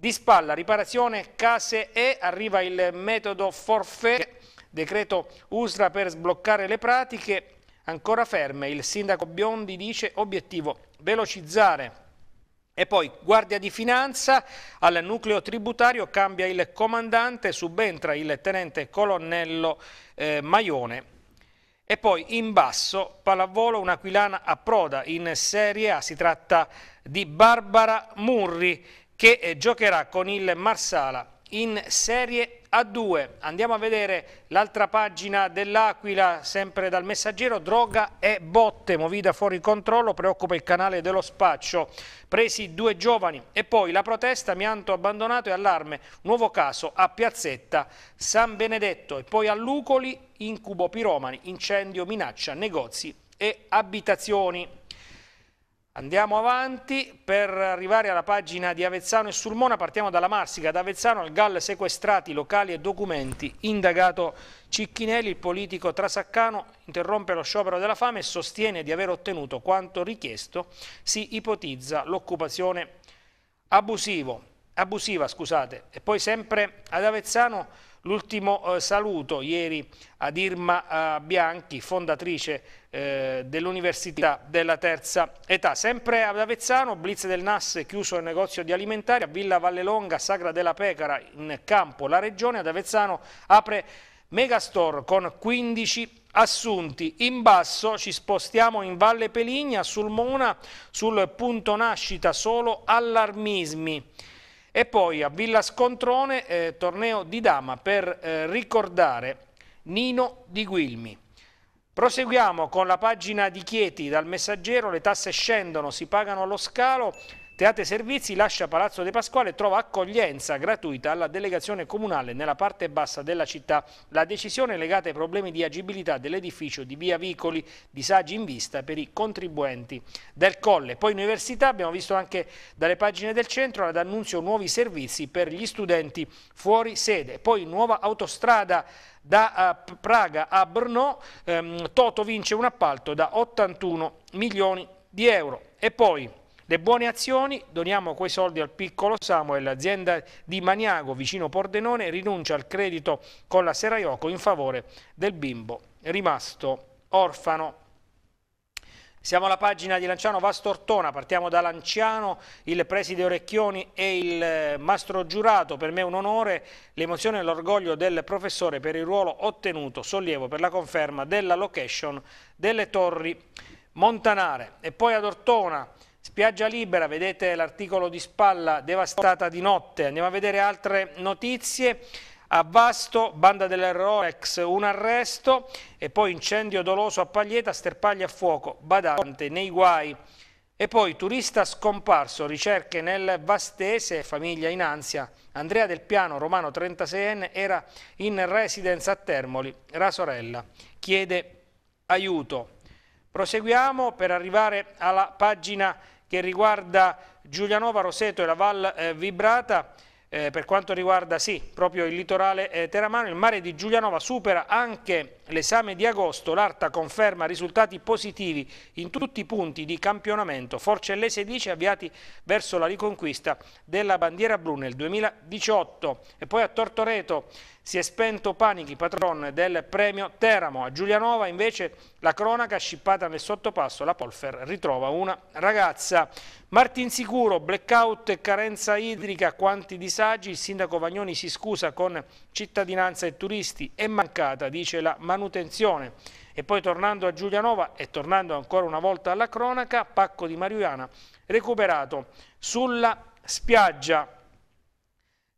di spalla, riparazione, case e arriva il metodo forfè, decreto USRA per sbloccare le pratiche ancora ferme. Il sindaco Biondi dice obiettivo velocizzare. E poi Guardia di Finanza, al nucleo tributario cambia il comandante, subentra il tenente colonnello eh, Maione. E poi in basso, pallavolo, un'aquilana a proda in Serie A, si tratta di Barbara Murri che eh, giocherà con il Marsala in Serie A2. Andiamo a vedere l'altra pagina dell'Aquila, sempre dal messaggero, droga e botte, movida fuori controllo, preoccupa il canale dello spaccio, presi due giovani e poi la protesta, mianto abbandonato e allarme, nuovo caso a Piazzetta San Benedetto e poi a Lucoli, incubo piromani, incendio, minaccia, negozi e abitazioni. Andiamo avanti per arrivare alla pagina di Avezzano e Sulmona, partiamo dalla Marsica, da Avezzano al GAL sequestrati locali e documenti, indagato Cicchinelli, il politico trasaccano interrompe lo sciopero della fame e sostiene di aver ottenuto quanto richiesto, si ipotizza l'occupazione abusiva. Scusate. E poi sempre ad Avezzano L'ultimo eh, saluto ieri ad Irma eh, Bianchi, fondatrice eh, dell'Università della Terza Età. Sempre ad Avezzano, Blitz del Nas chiuso il negozio di alimentari, a Villa Vallelonga, Sagra della Pecara, in campo la Regione, ad Avezzano apre Megastore con 15 assunti. In basso ci spostiamo in Valle Peligna, sul Mona, sul punto nascita solo allarmismi. E poi a Villa Scontrone, eh, torneo di dama per eh, ricordare Nino Di Guilmi. Proseguiamo con la pagina di Chieti dal messaggero, le tasse scendono, si pagano allo scalo, Teate Servizi lascia Palazzo De Pasquale e trova accoglienza gratuita alla delegazione comunale nella parte bassa della città. La decisione è legata ai problemi di agibilità dell'edificio di via Vicoli, disagi in vista per i contribuenti del Colle. Poi università, abbiamo visto anche dalle pagine del centro ad annunzio nuovi servizi per gli studenti fuori sede. Poi nuova autostrada da eh, Praga a Brno, ehm, Toto vince un appalto da 81 milioni di euro. E poi le buone azioni, doniamo quei soldi al piccolo Samuel, l'azienda di Maniago vicino Pordenone rinuncia al credito con la Seraioco in favore del bimbo rimasto orfano. Siamo alla pagina di Lanciano Vastortona, partiamo da Lanciano, il preside Orecchioni e il mastro giurato, per me un onore, l'emozione e l'orgoglio del professore per il ruolo ottenuto, sollievo per la conferma della location delle torri montanare. E poi ad Ortona, Spiaggia libera, vedete l'articolo di spalla, devastata di notte. Andiamo a vedere altre notizie. A Vasto, banda dell'Rolex, un arresto e poi incendio doloso a Paglieta, sterpaglia a fuoco, badante nei guai. E poi turista scomparso, ricerche nel Vastese, famiglia in ansia. Andrea Del Piano, romano 36enne, era in residenza a Termoli. Rasorella chiede aiuto. Proseguiamo per arrivare alla pagina che riguarda Giulianova, Roseto e la Val eh, Vibrata, eh, per quanto riguarda sì, proprio il litorale eh, teramano, il mare di Giulianova supera anche l'esame di agosto, l'Arta conferma risultati positivi in tutti i punti di campionamento forcellese 10 avviati verso la riconquista della bandiera blu nel 2018 e poi a Tortoreto si è spento Panichi, patron del premio Teramo. A Giulianova invece la cronaca scippata nel sottopasso, la Polfer ritrova una ragazza. Martin Sicuro, blackout e carenza idrica, quanti disagi, il sindaco Vagnoni si scusa con cittadinanza e turisti, è mancata, dice la manutenzione. E poi tornando a Giulianova e tornando ancora una volta alla cronaca, pacco di Mariuana recuperato sulla spiaggia.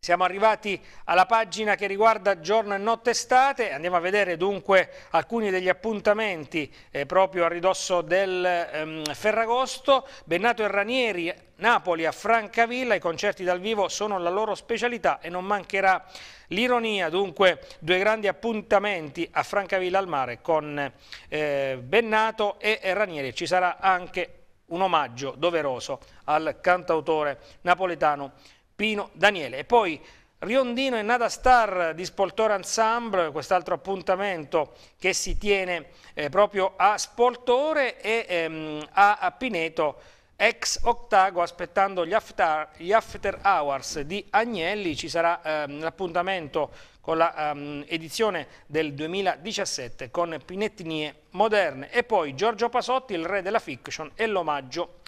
Siamo arrivati alla pagina che riguarda giorno e notte estate, andiamo a vedere dunque alcuni degli appuntamenti eh, proprio a ridosso del ehm, Ferragosto. Bennato e Ranieri, Napoli a Francavilla, i concerti dal vivo sono la loro specialità e non mancherà l'ironia, dunque due grandi appuntamenti a Francavilla al mare con eh, Bennato e Ranieri. Ci sarà anche un omaggio doveroso al cantautore napoletano Pino Daniele. E poi Riondino e Nada Star di Spoltore Ensemble, quest'altro appuntamento che si tiene eh, proprio a Spoltore e ehm, a, a, Pineto, ex Octago, aspettando gli after, gli after hours di Agnelli, ci sarà ehm, l'appuntamento con la um, edizione del 2017 con Pinettinie moderne e poi Giorgio Pasotti, il re della fiction e l'omaggio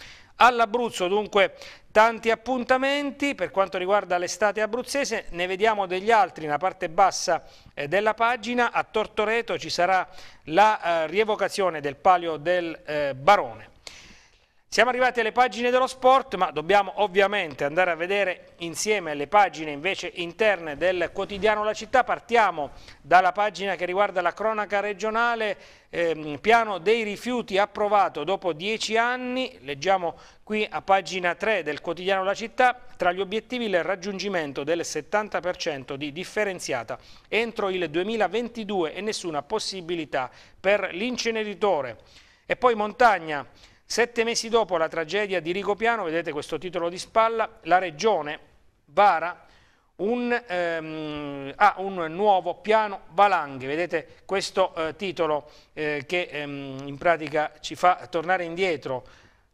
All'Abruzzo dunque tanti appuntamenti per quanto riguarda l'estate abruzzese, ne vediamo degli altri nella parte bassa eh, della pagina, a Tortoreto ci sarà la eh, rievocazione del palio del eh, Barone. Siamo arrivati alle pagine dello sport, ma dobbiamo ovviamente andare a vedere insieme le pagine invece interne del quotidiano La Città. Partiamo dalla pagina che riguarda la cronaca regionale, eh, piano dei rifiuti approvato dopo dieci anni, leggiamo qui a pagina 3 del quotidiano La Città, tra gli obiettivi il raggiungimento del 70% di differenziata entro il 2022 e nessuna possibilità per l'inceneritore. E poi montagna. Sette mesi dopo la tragedia di Rigopiano, vedete questo titolo di spalla, la Regione vara un, ehm, ah, un nuovo piano valanghe, vedete questo eh, titolo eh, che ehm, in pratica ci fa tornare indietro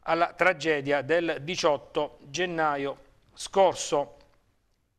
alla tragedia del 18 gennaio scorso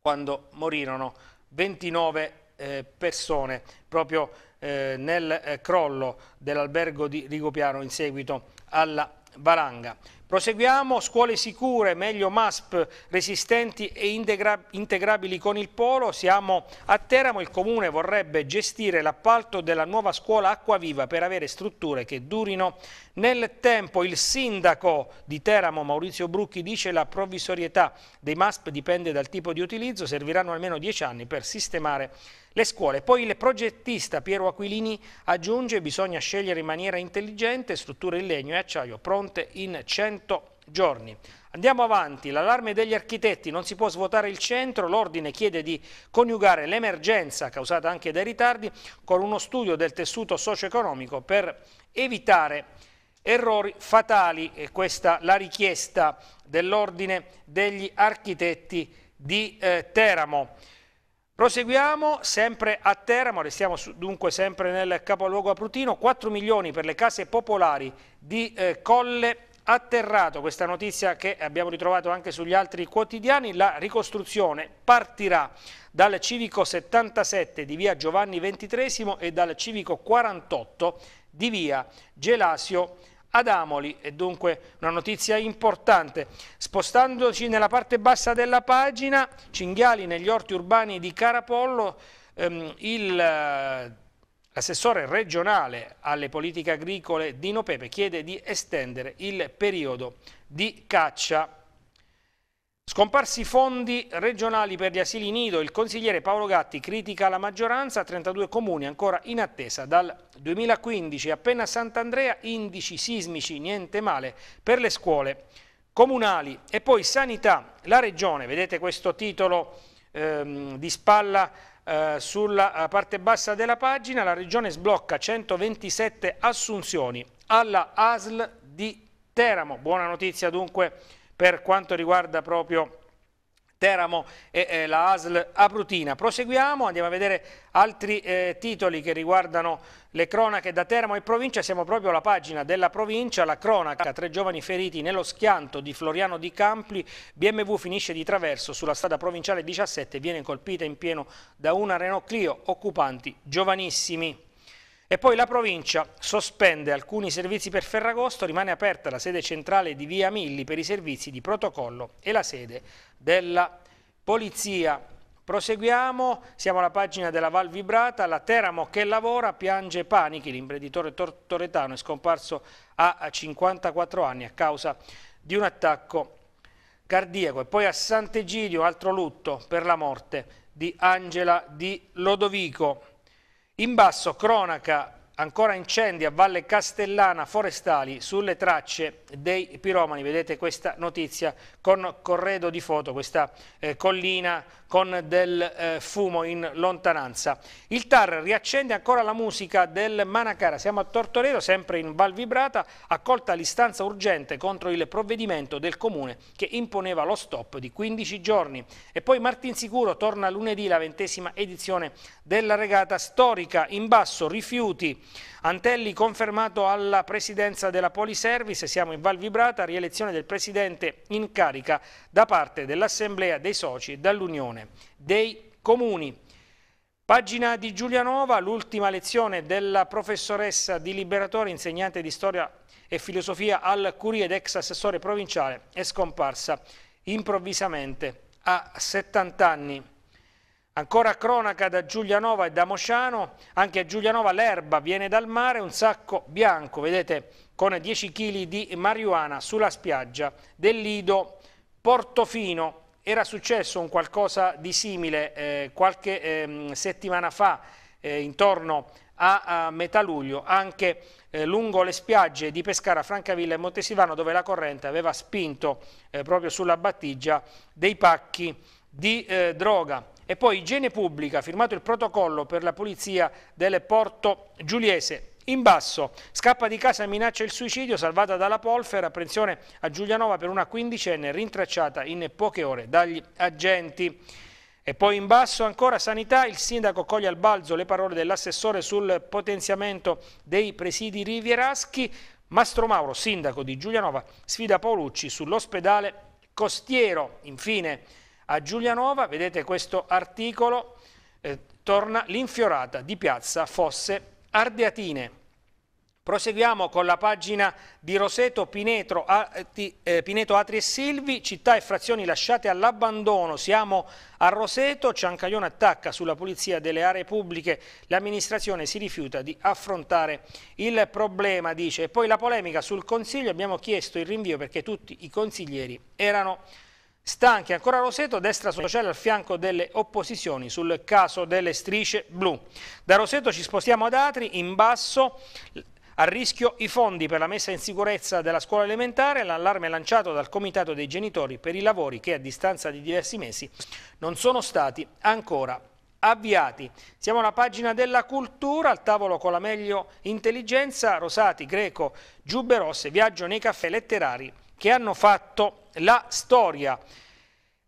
quando morirono 29 eh, persone proprio eh, nel eh, crollo dell'albergo di Rigopiano in seguito alla Valanga. Proseguiamo, scuole sicure, meglio MASP, resistenti e integrabili con il polo, siamo a Teramo, il Comune vorrebbe gestire l'appalto della nuova scuola Acquaviva per avere strutture che durino nel tempo. Il sindaco di Teramo, Maurizio Brucchi, dice che la provvisorietà dei MASP dipende dal tipo di utilizzo, serviranno almeno 10 anni per sistemare le scuole. Poi il progettista Piero Aquilini aggiunge che bisogna scegliere in maniera intelligente strutture in legno e acciaio pronte in centro 100 giorni. Andiamo avanti, l'allarme degli architetti, non si può svuotare il centro, l'ordine chiede di coniugare l'emergenza causata anche dai ritardi con uno studio del tessuto socio-economico per evitare errori fatali e questa la richiesta dell'ordine degli architetti di eh, Teramo. Proseguiamo sempre a Teramo, restiamo su, dunque sempre nel capoluogo aprutino, 4 milioni per le case popolari di eh, Colle atterrato questa notizia che abbiamo ritrovato anche sugli altri quotidiani, la ricostruzione partirà dal civico 77 di via Giovanni XXIII e dal civico 48 di via Gelasio ad Amoli, e dunque una notizia importante. Spostandoci nella parte bassa della pagina, cinghiali negli orti urbani di Carapollo, ehm, il L'assessore regionale alle politiche agricole Dino Pepe chiede di estendere il periodo di caccia. Scomparsi fondi regionali per gli asili nido, il consigliere Paolo Gatti critica la maggioranza, 32 comuni ancora in attesa dal 2015, appena Sant'Andrea, indici sismici, niente male per le scuole comunali. E poi sanità, la regione, vedete questo titolo ehm, di spalla eh, sulla eh, parte bassa della pagina la Regione sblocca 127 assunzioni alla ASL di Teramo. Buona notizia dunque per quanto riguarda proprio Teramo e eh, la ASL Abrutina. Proseguiamo, andiamo a vedere altri eh, titoli che riguardano le cronache da Teramo e provincia. Siamo proprio alla pagina della provincia, la cronaca, tre giovani feriti nello schianto di Floriano di Campli. BMW finisce di traverso sulla strada provinciale 17 e viene colpita in pieno da una Renault Clio, occupanti giovanissimi. E poi la provincia sospende alcuni servizi per Ferragosto, rimane aperta la sede centrale di Via Milli per i servizi di protocollo e la sede della polizia. Proseguiamo, siamo alla pagina della Val Vibrata, la Teramo che lavora piange panichi, l'imprenditore tortoretano è scomparso a 54 anni a causa di un attacco cardiaco e poi a Sant'Egidio altro lutto per la morte di Angela di Lodovico. In basso, cronaca, ancora incendi a Valle Castellana, forestali, sulle tracce dei piromani. Vedete questa notizia con corredo di foto, questa eh, collina con del eh, fumo in lontananza. Il TAR riaccende ancora la musica del Manacara, siamo a Tortorero, sempre in Val Vibrata, accolta l'istanza urgente contro il provvedimento del Comune che imponeva lo stop di 15 giorni. E poi Martinsicuro torna lunedì la ventesima edizione della regata storica, in basso rifiuti Antelli confermato alla presidenza della Poliservice, siamo in Val Vibrata, rielezione del presidente in carica da parte dell'Assemblea dei soci e dall'Unione dei Comuni. Pagina di Giulianova, l'ultima lezione della professoressa di Liberatore, insegnante di storia e filosofia al Curie ed ex assessore provinciale, è scomparsa improvvisamente a 70 anni. Ancora cronaca da Giulianova e da Mosciano, anche a Giulianova l'erba viene dal mare, un sacco bianco, vedete, con 10 kg di marijuana sulla spiaggia del Lido Portofino. Era successo un qualcosa di simile eh, qualche eh, settimana fa, eh, intorno a, a, metà luglio, anche eh, lungo le spiagge di Pescara, Francavilla e Montesivano, dove la corrente aveva spinto eh, proprio sulla battigia dei pacchi di eh, droga. E poi Igiene Pubblica, firmato il protocollo per la pulizia del porto Giuliese. In basso, scappa di casa minaccia il suicidio, salvata dalla polvere, apprensione a Giulianova per una quindicenne rintracciata in poche ore dagli agenti. E poi in basso ancora sanità, il sindaco coglie al balzo le parole dell'assessore sul potenziamento dei presidi rivieraschi. Mastro Mauro, sindaco di Giulianova, sfida Paolucci sull'ospedale costiero. Infine, a Giulianova vedete questo articolo, eh, torna l'infiorata di piazza Fosse Ardeatine. Proseguiamo con la pagina di Roseto, eh, Pineto, Atri e Silvi, città e frazioni lasciate all'abbandono. Siamo a Roseto, Ciancaglione attacca sulla pulizia delle aree pubbliche, l'amministrazione si rifiuta di affrontare il problema, dice. E poi la polemica sul Consiglio, abbiamo chiesto il rinvio perché tutti i consiglieri erano Stanchi ancora Roseto, destra sociale al fianco delle opposizioni sul caso delle strisce blu. Da Roseto ci spostiamo ad Atri, in basso a rischio i fondi per la messa in sicurezza della scuola elementare, l'allarme lanciato dal Comitato dei Genitori per i lavori che a distanza di diversi mesi non sono stati ancora avviati. Siamo alla pagina della cultura, al tavolo con la meglio intelligenza, Rosati, Greco, Rosse, viaggio nei caffè letterari che hanno fatto la storia.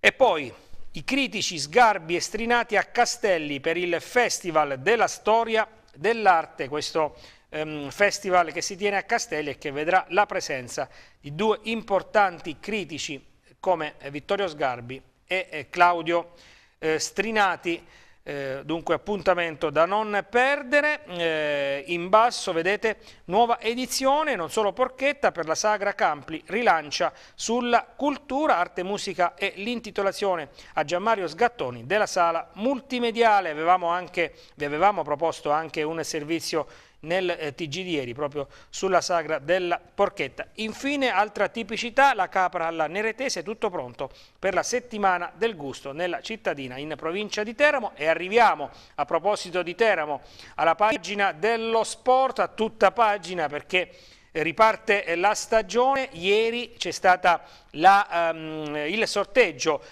E poi i critici sgarbi e strinati a Castelli per il Festival della Storia dell'Arte, questo ehm, festival che si tiene a Castelli e che vedrà la presenza di due importanti critici come Vittorio Sgarbi e eh, Claudio eh, Strinati eh, dunque appuntamento da non perdere, eh, in basso vedete nuova edizione, non solo porchetta per la Sagra Campli, rilancia sulla cultura, arte, musica e l'intitolazione a Gianmario Sgattoni della sala multimediale, avevamo anche, vi avevamo proposto anche un servizio nel eh, TG di ieri, proprio sulla sagra della porchetta. Infine, altra tipicità, la capra alla neretese, tutto pronto per la settimana del gusto nella cittadina in provincia di Teramo e arriviamo, a proposito di Teramo, alla pagina dello sport, a tutta pagina perché riparte la stagione, ieri c'è stato um, ehm, il sorteggio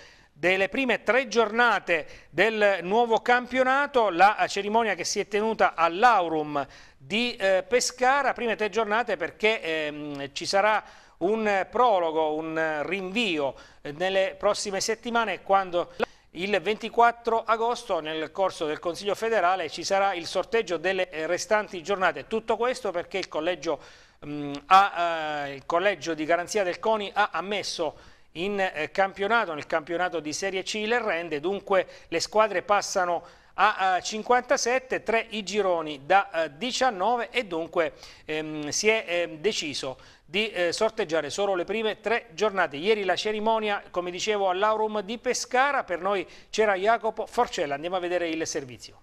delle prime tre giornate del nuovo campionato, la cerimonia che si è tenuta all'Aurum di eh, Pescara, prime tre giornate perché ehm, ci sarà un prologo, un rinvio eh, nelle prossime settimane quando... Il 24 agosto nel corso del Consiglio federale ci sarà il sorteggio delle eh, restanti giornate. Tutto questo perché il collegio, mh, mm, ha, eh, il collegio di garanzia del CONI ha ammesso in eh, campionato, nel campionato di Serie C le rende, dunque le squadre passano a 57, 3 i gironi da 19 eh, e dunque ehm, si è ehm, deciso di eh, sorteggiare solo le prime tre giornate. Ieri la cerimonia, come dicevo, all'Aurum di Pescara, per noi c'era Jacopo Forcella, andiamo a vedere il servizio.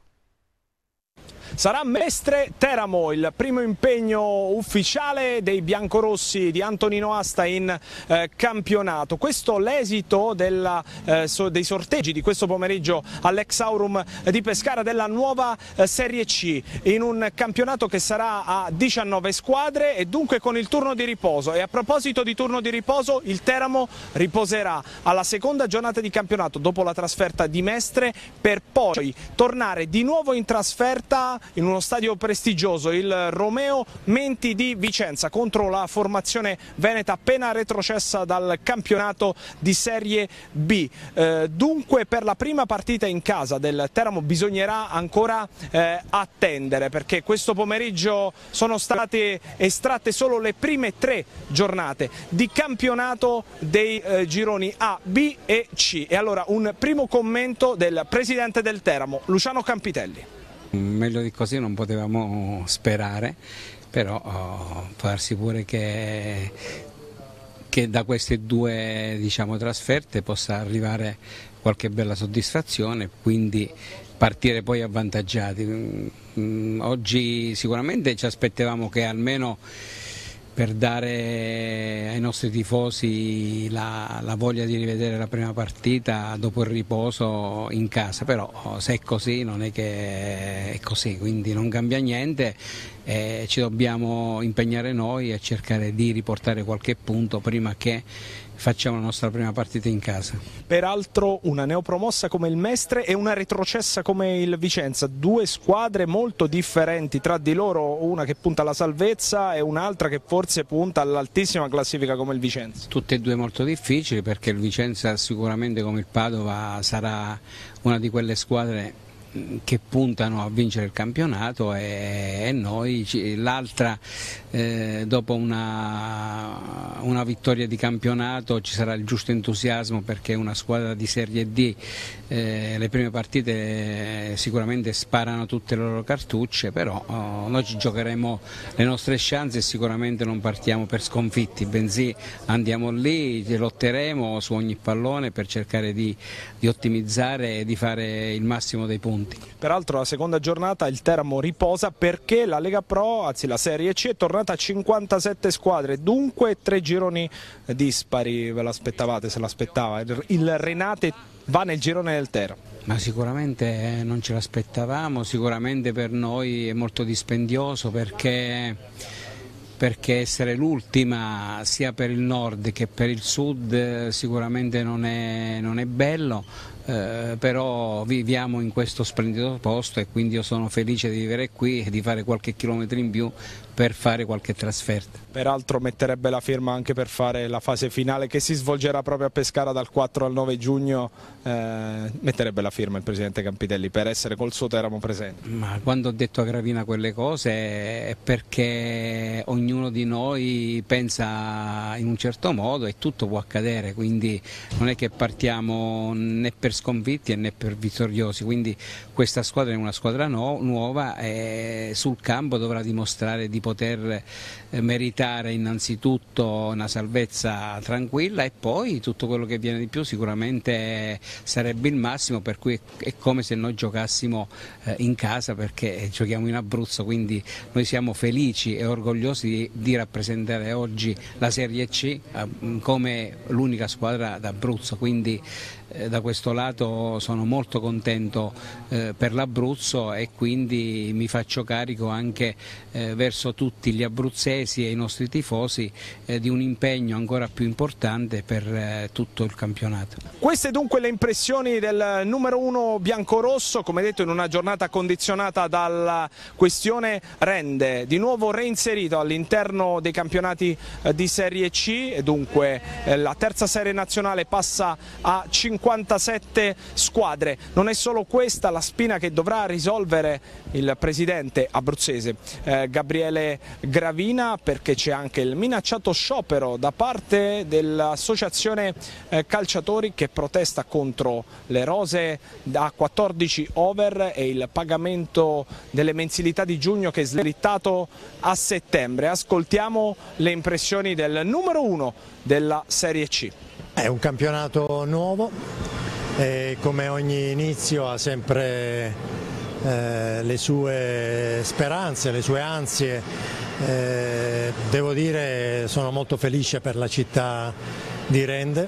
Sarà Mestre Teramo il primo impegno ufficiale dei biancorossi di Antonino Asta in eh, campionato. Questo l'esito eh, so, dei sorteggi di questo pomeriggio all'ex Aurum di Pescara della nuova eh, Serie C in un campionato che sarà a 19 squadre e dunque con il turno di riposo. E a proposito di turno di riposo, il Teramo riposerà alla seconda giornata di campionato dopo la trasferta di Mestre per poi tornare di nuovo in trasferta in uno stadio prestigioso, il Romeo Menti di Vicenza contro la formazione veneta appena retrocessa dal campionato di Serie B. Eh, dunque per la prima partita in casa del Teramo bisognerà ancora eh, attendere perché questo pomeriggio sono state estratte solo le prime tre giornate di campionato dei eh, gironi A, B e C. E allora un primo commento del presidente del Teramo, Luciano Campitelli. Meglio di così non potevamo sperare, però oh, farsi pure che, che da queste due diciamo, trasferte possa arrivare qualche bella soddisfazione, quindi partire poi avvantaggiati. Mm, mm, oggi sicuramente ci aspettavamo che almeno per dare ai nostri tifosi la, la, voglia di rivedere la prima partita dopo il riposo in casa, però se è così non è che è così, quindi non cambia niente, eh, ci dobbiamo impegnare noi a cercare di riportare qualche punto prima che facciamo la nostra prima partita in casa. Peraltro una neopromossa come il Mestre e una retrocessa come il Vicenza, due squadre molto differenti tra di loro, una che punta alla salvezza e un'altra che forse punta all'altissima classifica come il Vicenza. Tutte e due molto difficili perché il Vicenza sicuramente come il Padova sarà una di quelle squadre che puntano a vincere il campionato e, e noi l'altra eh, dopo una, una, vittoria di campionato ci sarà il giusto entusiasmo perché una squadra di Serie D eh, le prime partite eh, sicuramente sparano tutte le loro cartucce però oh, noi ci giocheremo le nostre chance e sicuramente non partiamo per sconfitti bensì andiamo lì, lotteremo su ogni pallone per cercare di, di ottimizzare e di fare il massimo dei punti punti. Peraltro la seconda giornata il Teramo riposa perché la Lega Pro, anzi la Serie C, è tornata a 57 squadre, dunque tre gironi dispari, ve l'aspettavate se l'aspettava, il Renate va nel girone del Teramo. Ma sicuramente eh, non ce l'aspettavamo, sicuramente per noi è molto dispendioso perché, perché essere l'ultima sia per il nord che per il sud eh, sicuramente non è, non è bello, eh, però viviamo in questo splendido posto e quindi io sono felice di vivere qui e di fare qualche chilometro in più per fare qualche trasferta. Peraltro metterebbe la firma anche per fare la fase finale che si svolgerà proprio a Pescara dal 4 al 9 giugno, eh, metterebbe la firma il Presidente Campitelli per essere col suo Teramo presente. Ma quando ho detto a Gravina quelle cose è perché ognuno di noi pensa in un certo modo e tutto può accadere, quindi non è che partiamo né per sconfitti né per vittoriosi, quindi questa squadra è una squadra no, nuova e sul campo dovrà dimostrare di poter poter eh, meritare innanzitutto una salvezza tranquilla e poi tutto quello che viene di più sicuramente sarebbe il massimo per cui è come se noi giocassimo eh, in casa perché giochiamo in Abruzzo quindi noi siamo felici e orgogliosi di, rappresentare oggi la Serie C eh, come l'unica squadra d'Abruzzo quindi eh, da questo lato sono molto contento eh, per l'Abruzzo e quindi mi faccio carico anche eh, verso tutti gli abruzzesi e i nostri tifosi di un impegno ancora più importante per tutto il campionato. Queste dunque le impressioni del numero uno biancorosso, come detto in una giornata condizionata dalla questione rende, di nuovo reinserito all'interno dei campionati di Serie C, dunque la terza serie nazionale passa a 5 57 squadre. Non è solo questa la spina che dovrà risolvere il presidente abruzzese eh, Gabriele Gravina perché c'è anche il minacciato sciopero da parte dell'associazione eh, calciatori che protesta contro le rose da 14 over e il pagamento delle mensilità di giugno che è slittato a settembre. Ascoltiamo le impressioni del numero uno della Serie C. È un campionato nuovo e come ogni inizio ha sempre eh, le sue speranze, le sue ansie. Eh, devo dire che sono molto felice per la città di Rende,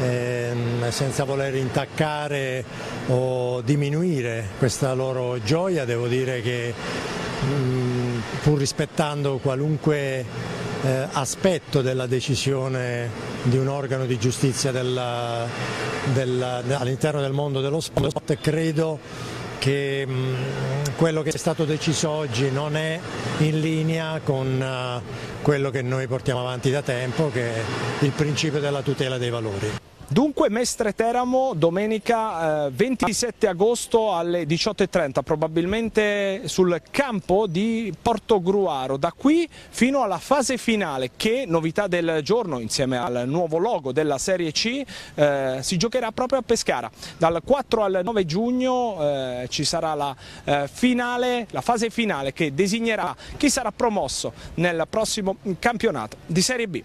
eh, senza voler intaccare o diminuire questa loro gioia, devo dire che mh, mm, pur rispettando qualunque eh, aspetto della decisione di un organo di giustizia all'interno del mondo dello sport, credo che mm, quello che è stato deciso oggi non è in linea con eh, quello che noi portiamo avanti da tempo, che è il principio della tutela dei valori. Dunque Mestre Teramo domenica eh, 27 agosto alle 18.30 probabilmente sul campo di Portogruaro da qui fino alla fase finale che novità del giorno insieme al nuovo logo della Serie C eh, si giocherà proprio a Pescara dal 4 al 9 giugno eh, ci sarà la, eh, finale, la fase finale che designerà chi sarà promosso nel prossimo campionato di Serie B.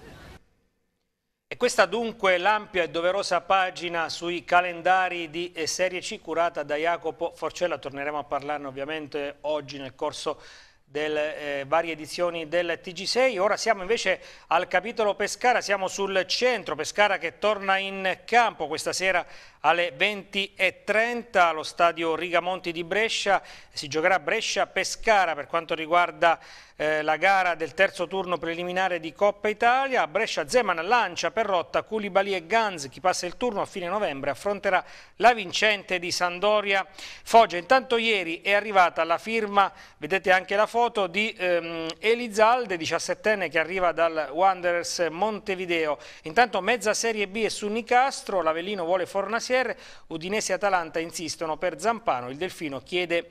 E questa dunque l'ampia e doverosa pagina sui calendari di eh, Serie C curata da Jacopo Forcella, torneremo a parlarne ovviamente oggi nel corso delle eh, varie edizioni del TG6. Ora siamo invece al capitolo Pescara, siamo sul centro, Pescara che torna in campo questa sera alle 20.30 allo stadio Rigamonti di Brescia, si giocherà Brescia-Pescara per quanto riguarda eh, la gara del terzo turno preliminare di Coppa Italia. A Brescia Zeman lancia per rotta Culibali e Ganz. Chi passa il turno a fine novembre affronterà la vincente di Sandoria Foggia. Intanto ieri è arrivata la firma, vedete anche la foto, di ehm, Elizalde, 17enne che arriva dal Wanderers Montevideo. Intanto mezza Serie B è su Nicastro, l'Avellino vuole Fornasier, Udinese e Atalanta insistono per Zampano, il Delfino chiede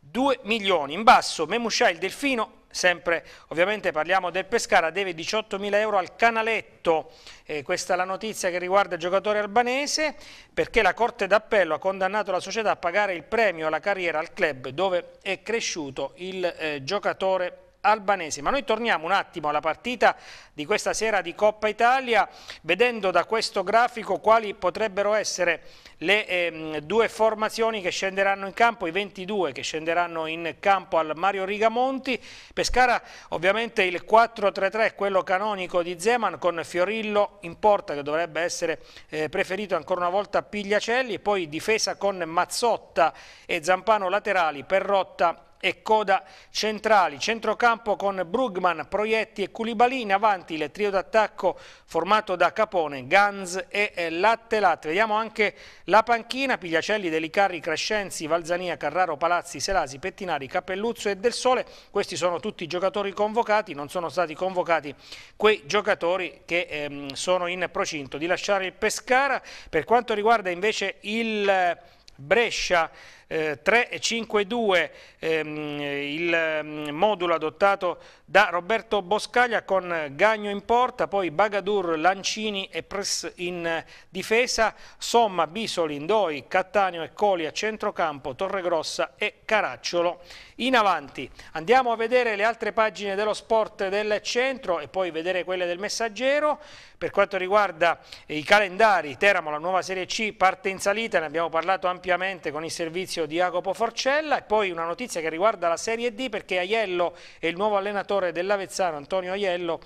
2 milioni. In basso Memuscià il Delfino sempre ovviamente parliamo del Pescara, deve 18.000 euro al Canaletto, eh, questa è la notizia che riguarda il giocatore albanese, perché la Corte d'Appello ha condannato la società a pagare il premio alla carriera al club dove è cresciuto il eh, giocatore albanese. Ma noi torniamo un attimo alla partita di questa sera di Coppa Italia, vedendo da questo grafico quali potrebbero essere le ehm, due formazioni che scenderanno in campo, i 22 che scenderanno in campo al Mario Rigamonti. Pescara ovviamente il 4-3-3, quello canonico di Zeman con Fiorillo in porta che dovrebbe essere eh, preferito ancora una volta Pigliacelli, poi difesa con Mazzotta e Zampano laterali, per Perrotta e coda centrali. Centrocampo con Brugman, Proietti e Culibali, in avanti il trio d'attacco formato da Capone, Ganz e eh, Latte Latte. Vediamo anche la panchina, Pigliacelli, Delicarri, Crescenzi, Valzania, Carraro, Palazzi, Selasi, Pettinari, Cappelluzzo e Del Sole. Questi sono tutti i giocatori convocati, non sono stati convocati quei giocatori che ehm, sono in procinto di lasciare il Pescara. Per quanto riguarda invece il eh, Brescia, eh, 352 ehm, il mm, modulo adottato da Roberto Boscaglia con Gagno in porta, poi Bagadur, Lancini e Press in difesa, Somma, Bisoli, Indoi, Cattaneo e Coli a centrocampo, Torregrossa e Caracciolo in avanti. Andiamo a vedere le altre pagine dello sport del centro e poi vedere quelle del messaggero. Per quanto riguarda eh, i calendari, Teramo, la nuova Serie C parte in salita, ne abbiamo parlato ampiamente con il servizio calcio di Jacopo Forcella e poi una notizia che riguarda la Serie D perché Aiello è il nuovo allenatore dell'Avezzano, Antonio Aiello.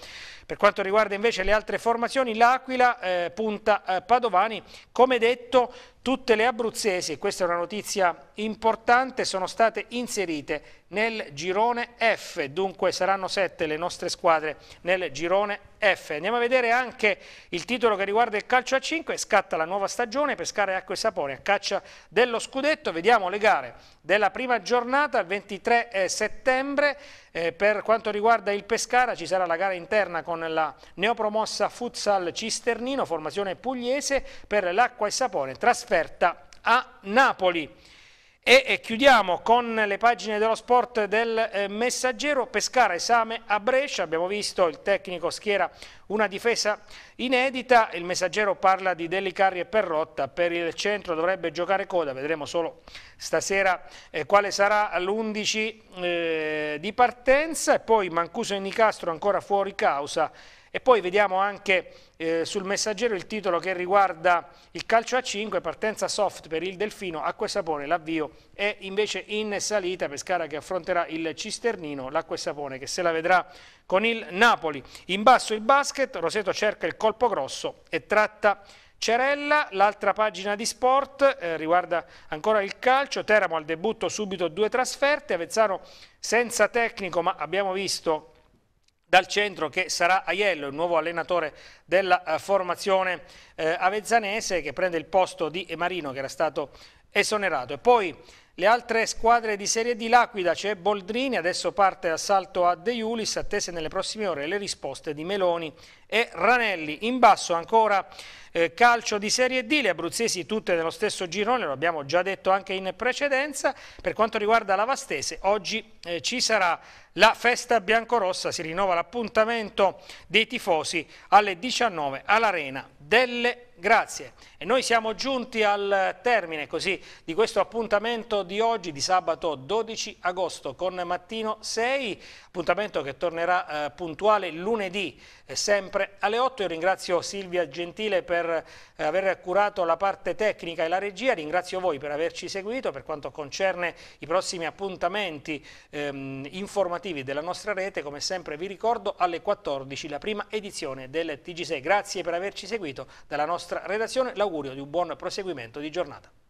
Per quanto riguarda invece le altre formazioni, l'Aquila eh, punta eh, Padovani, come detto Tutte le abruzzesi, e questa è una notizia importante, sono state inserite nel girone F, dunque saranno sette le nostre squadre nel girone F. Andiamo a vedere anche il titolo che riguarda il calcio a 5, scatta la nuova stagione, Pescare Acqua e Sapone a caccia dello scudetto, vediamo le gare della prima giornata, il 23 eh, settembre. Eh, per quanto riguarda il Pescara ci sarà la gara interna con la neopromossa Futsal Cisternino, formazione pugliese, per l'acqua e sapone, trasferta a Napoli. E, chiudiamo con le pagine dello sport del eh, Messaggero, Pescara esame a Brescia, abbiamo visto il tecnico schiera una difesa inedita, il Messaggero parla di Delicari e Perrotta, per il centro dovrebbe giocare coda, vedremo solo stasera eh, quale sarà l'11 eh, di partenza, e poi Mancuso e Nicastro ancora fuori causa e poi vediamo anche eh, sul messaggero il titolo che riguarda il calcio a 5, partenza soft per il Delfino, acqua e sapone l'avvio è invece in salita Pescara che affronterà il Cisternino, l'acqua e sapone che se la vedrà con il Napoli. In basso il basket, Roseto cerca il colpo grosso e tratta Cerella, l'altra pagina di sport eh, riguarda ancora il calcio, Teramo al debutto subito due trasferte, Avezzano senza tecnico ma abbiamo visto dal centro che sarà Aiello, il nuovo allenatore della eh, formazione eh, avezzanese che prende il posto di Marino che era stato esonerato. E poi le altre squadre di Serie D, l'Aquila c'è Boldrini, adesso parte assalto a De Iulis, attese nelle prossime ore le risposte di Meloni e Ranelli. In basso ancora eh, calcio di Serie D, le abruzzesi tutte nello stesso girone, lo abbiamo già detto anche in precedenza. Per quanto riguarda la Vastese, oggi eh, ci sarà la festa biancorossa, si rinnova l'appuntamento dei tifosi alle 19 all'Arena delle grazie. E noi siamo giunti al termine così, di questo appuntamento di oggi, di sabato 12 agosto, con Mattino 6 appuntamento che tornerà eh, puntuale lunedì, eh, sempre alle 8. Io ringrazio Silvia Gentile per eh, aver curato la parte tecnica e la regia, ringrazio voi per averci seguito per quanto concerne i prossimi appuntamenti ehm, informativi della nostra rete, come sempre vi ricordo alle 14 la prima edizione del TG6. Grazie per averci seguito dalla nostra redazione, l'augurio di un buon proseguimento di giornata.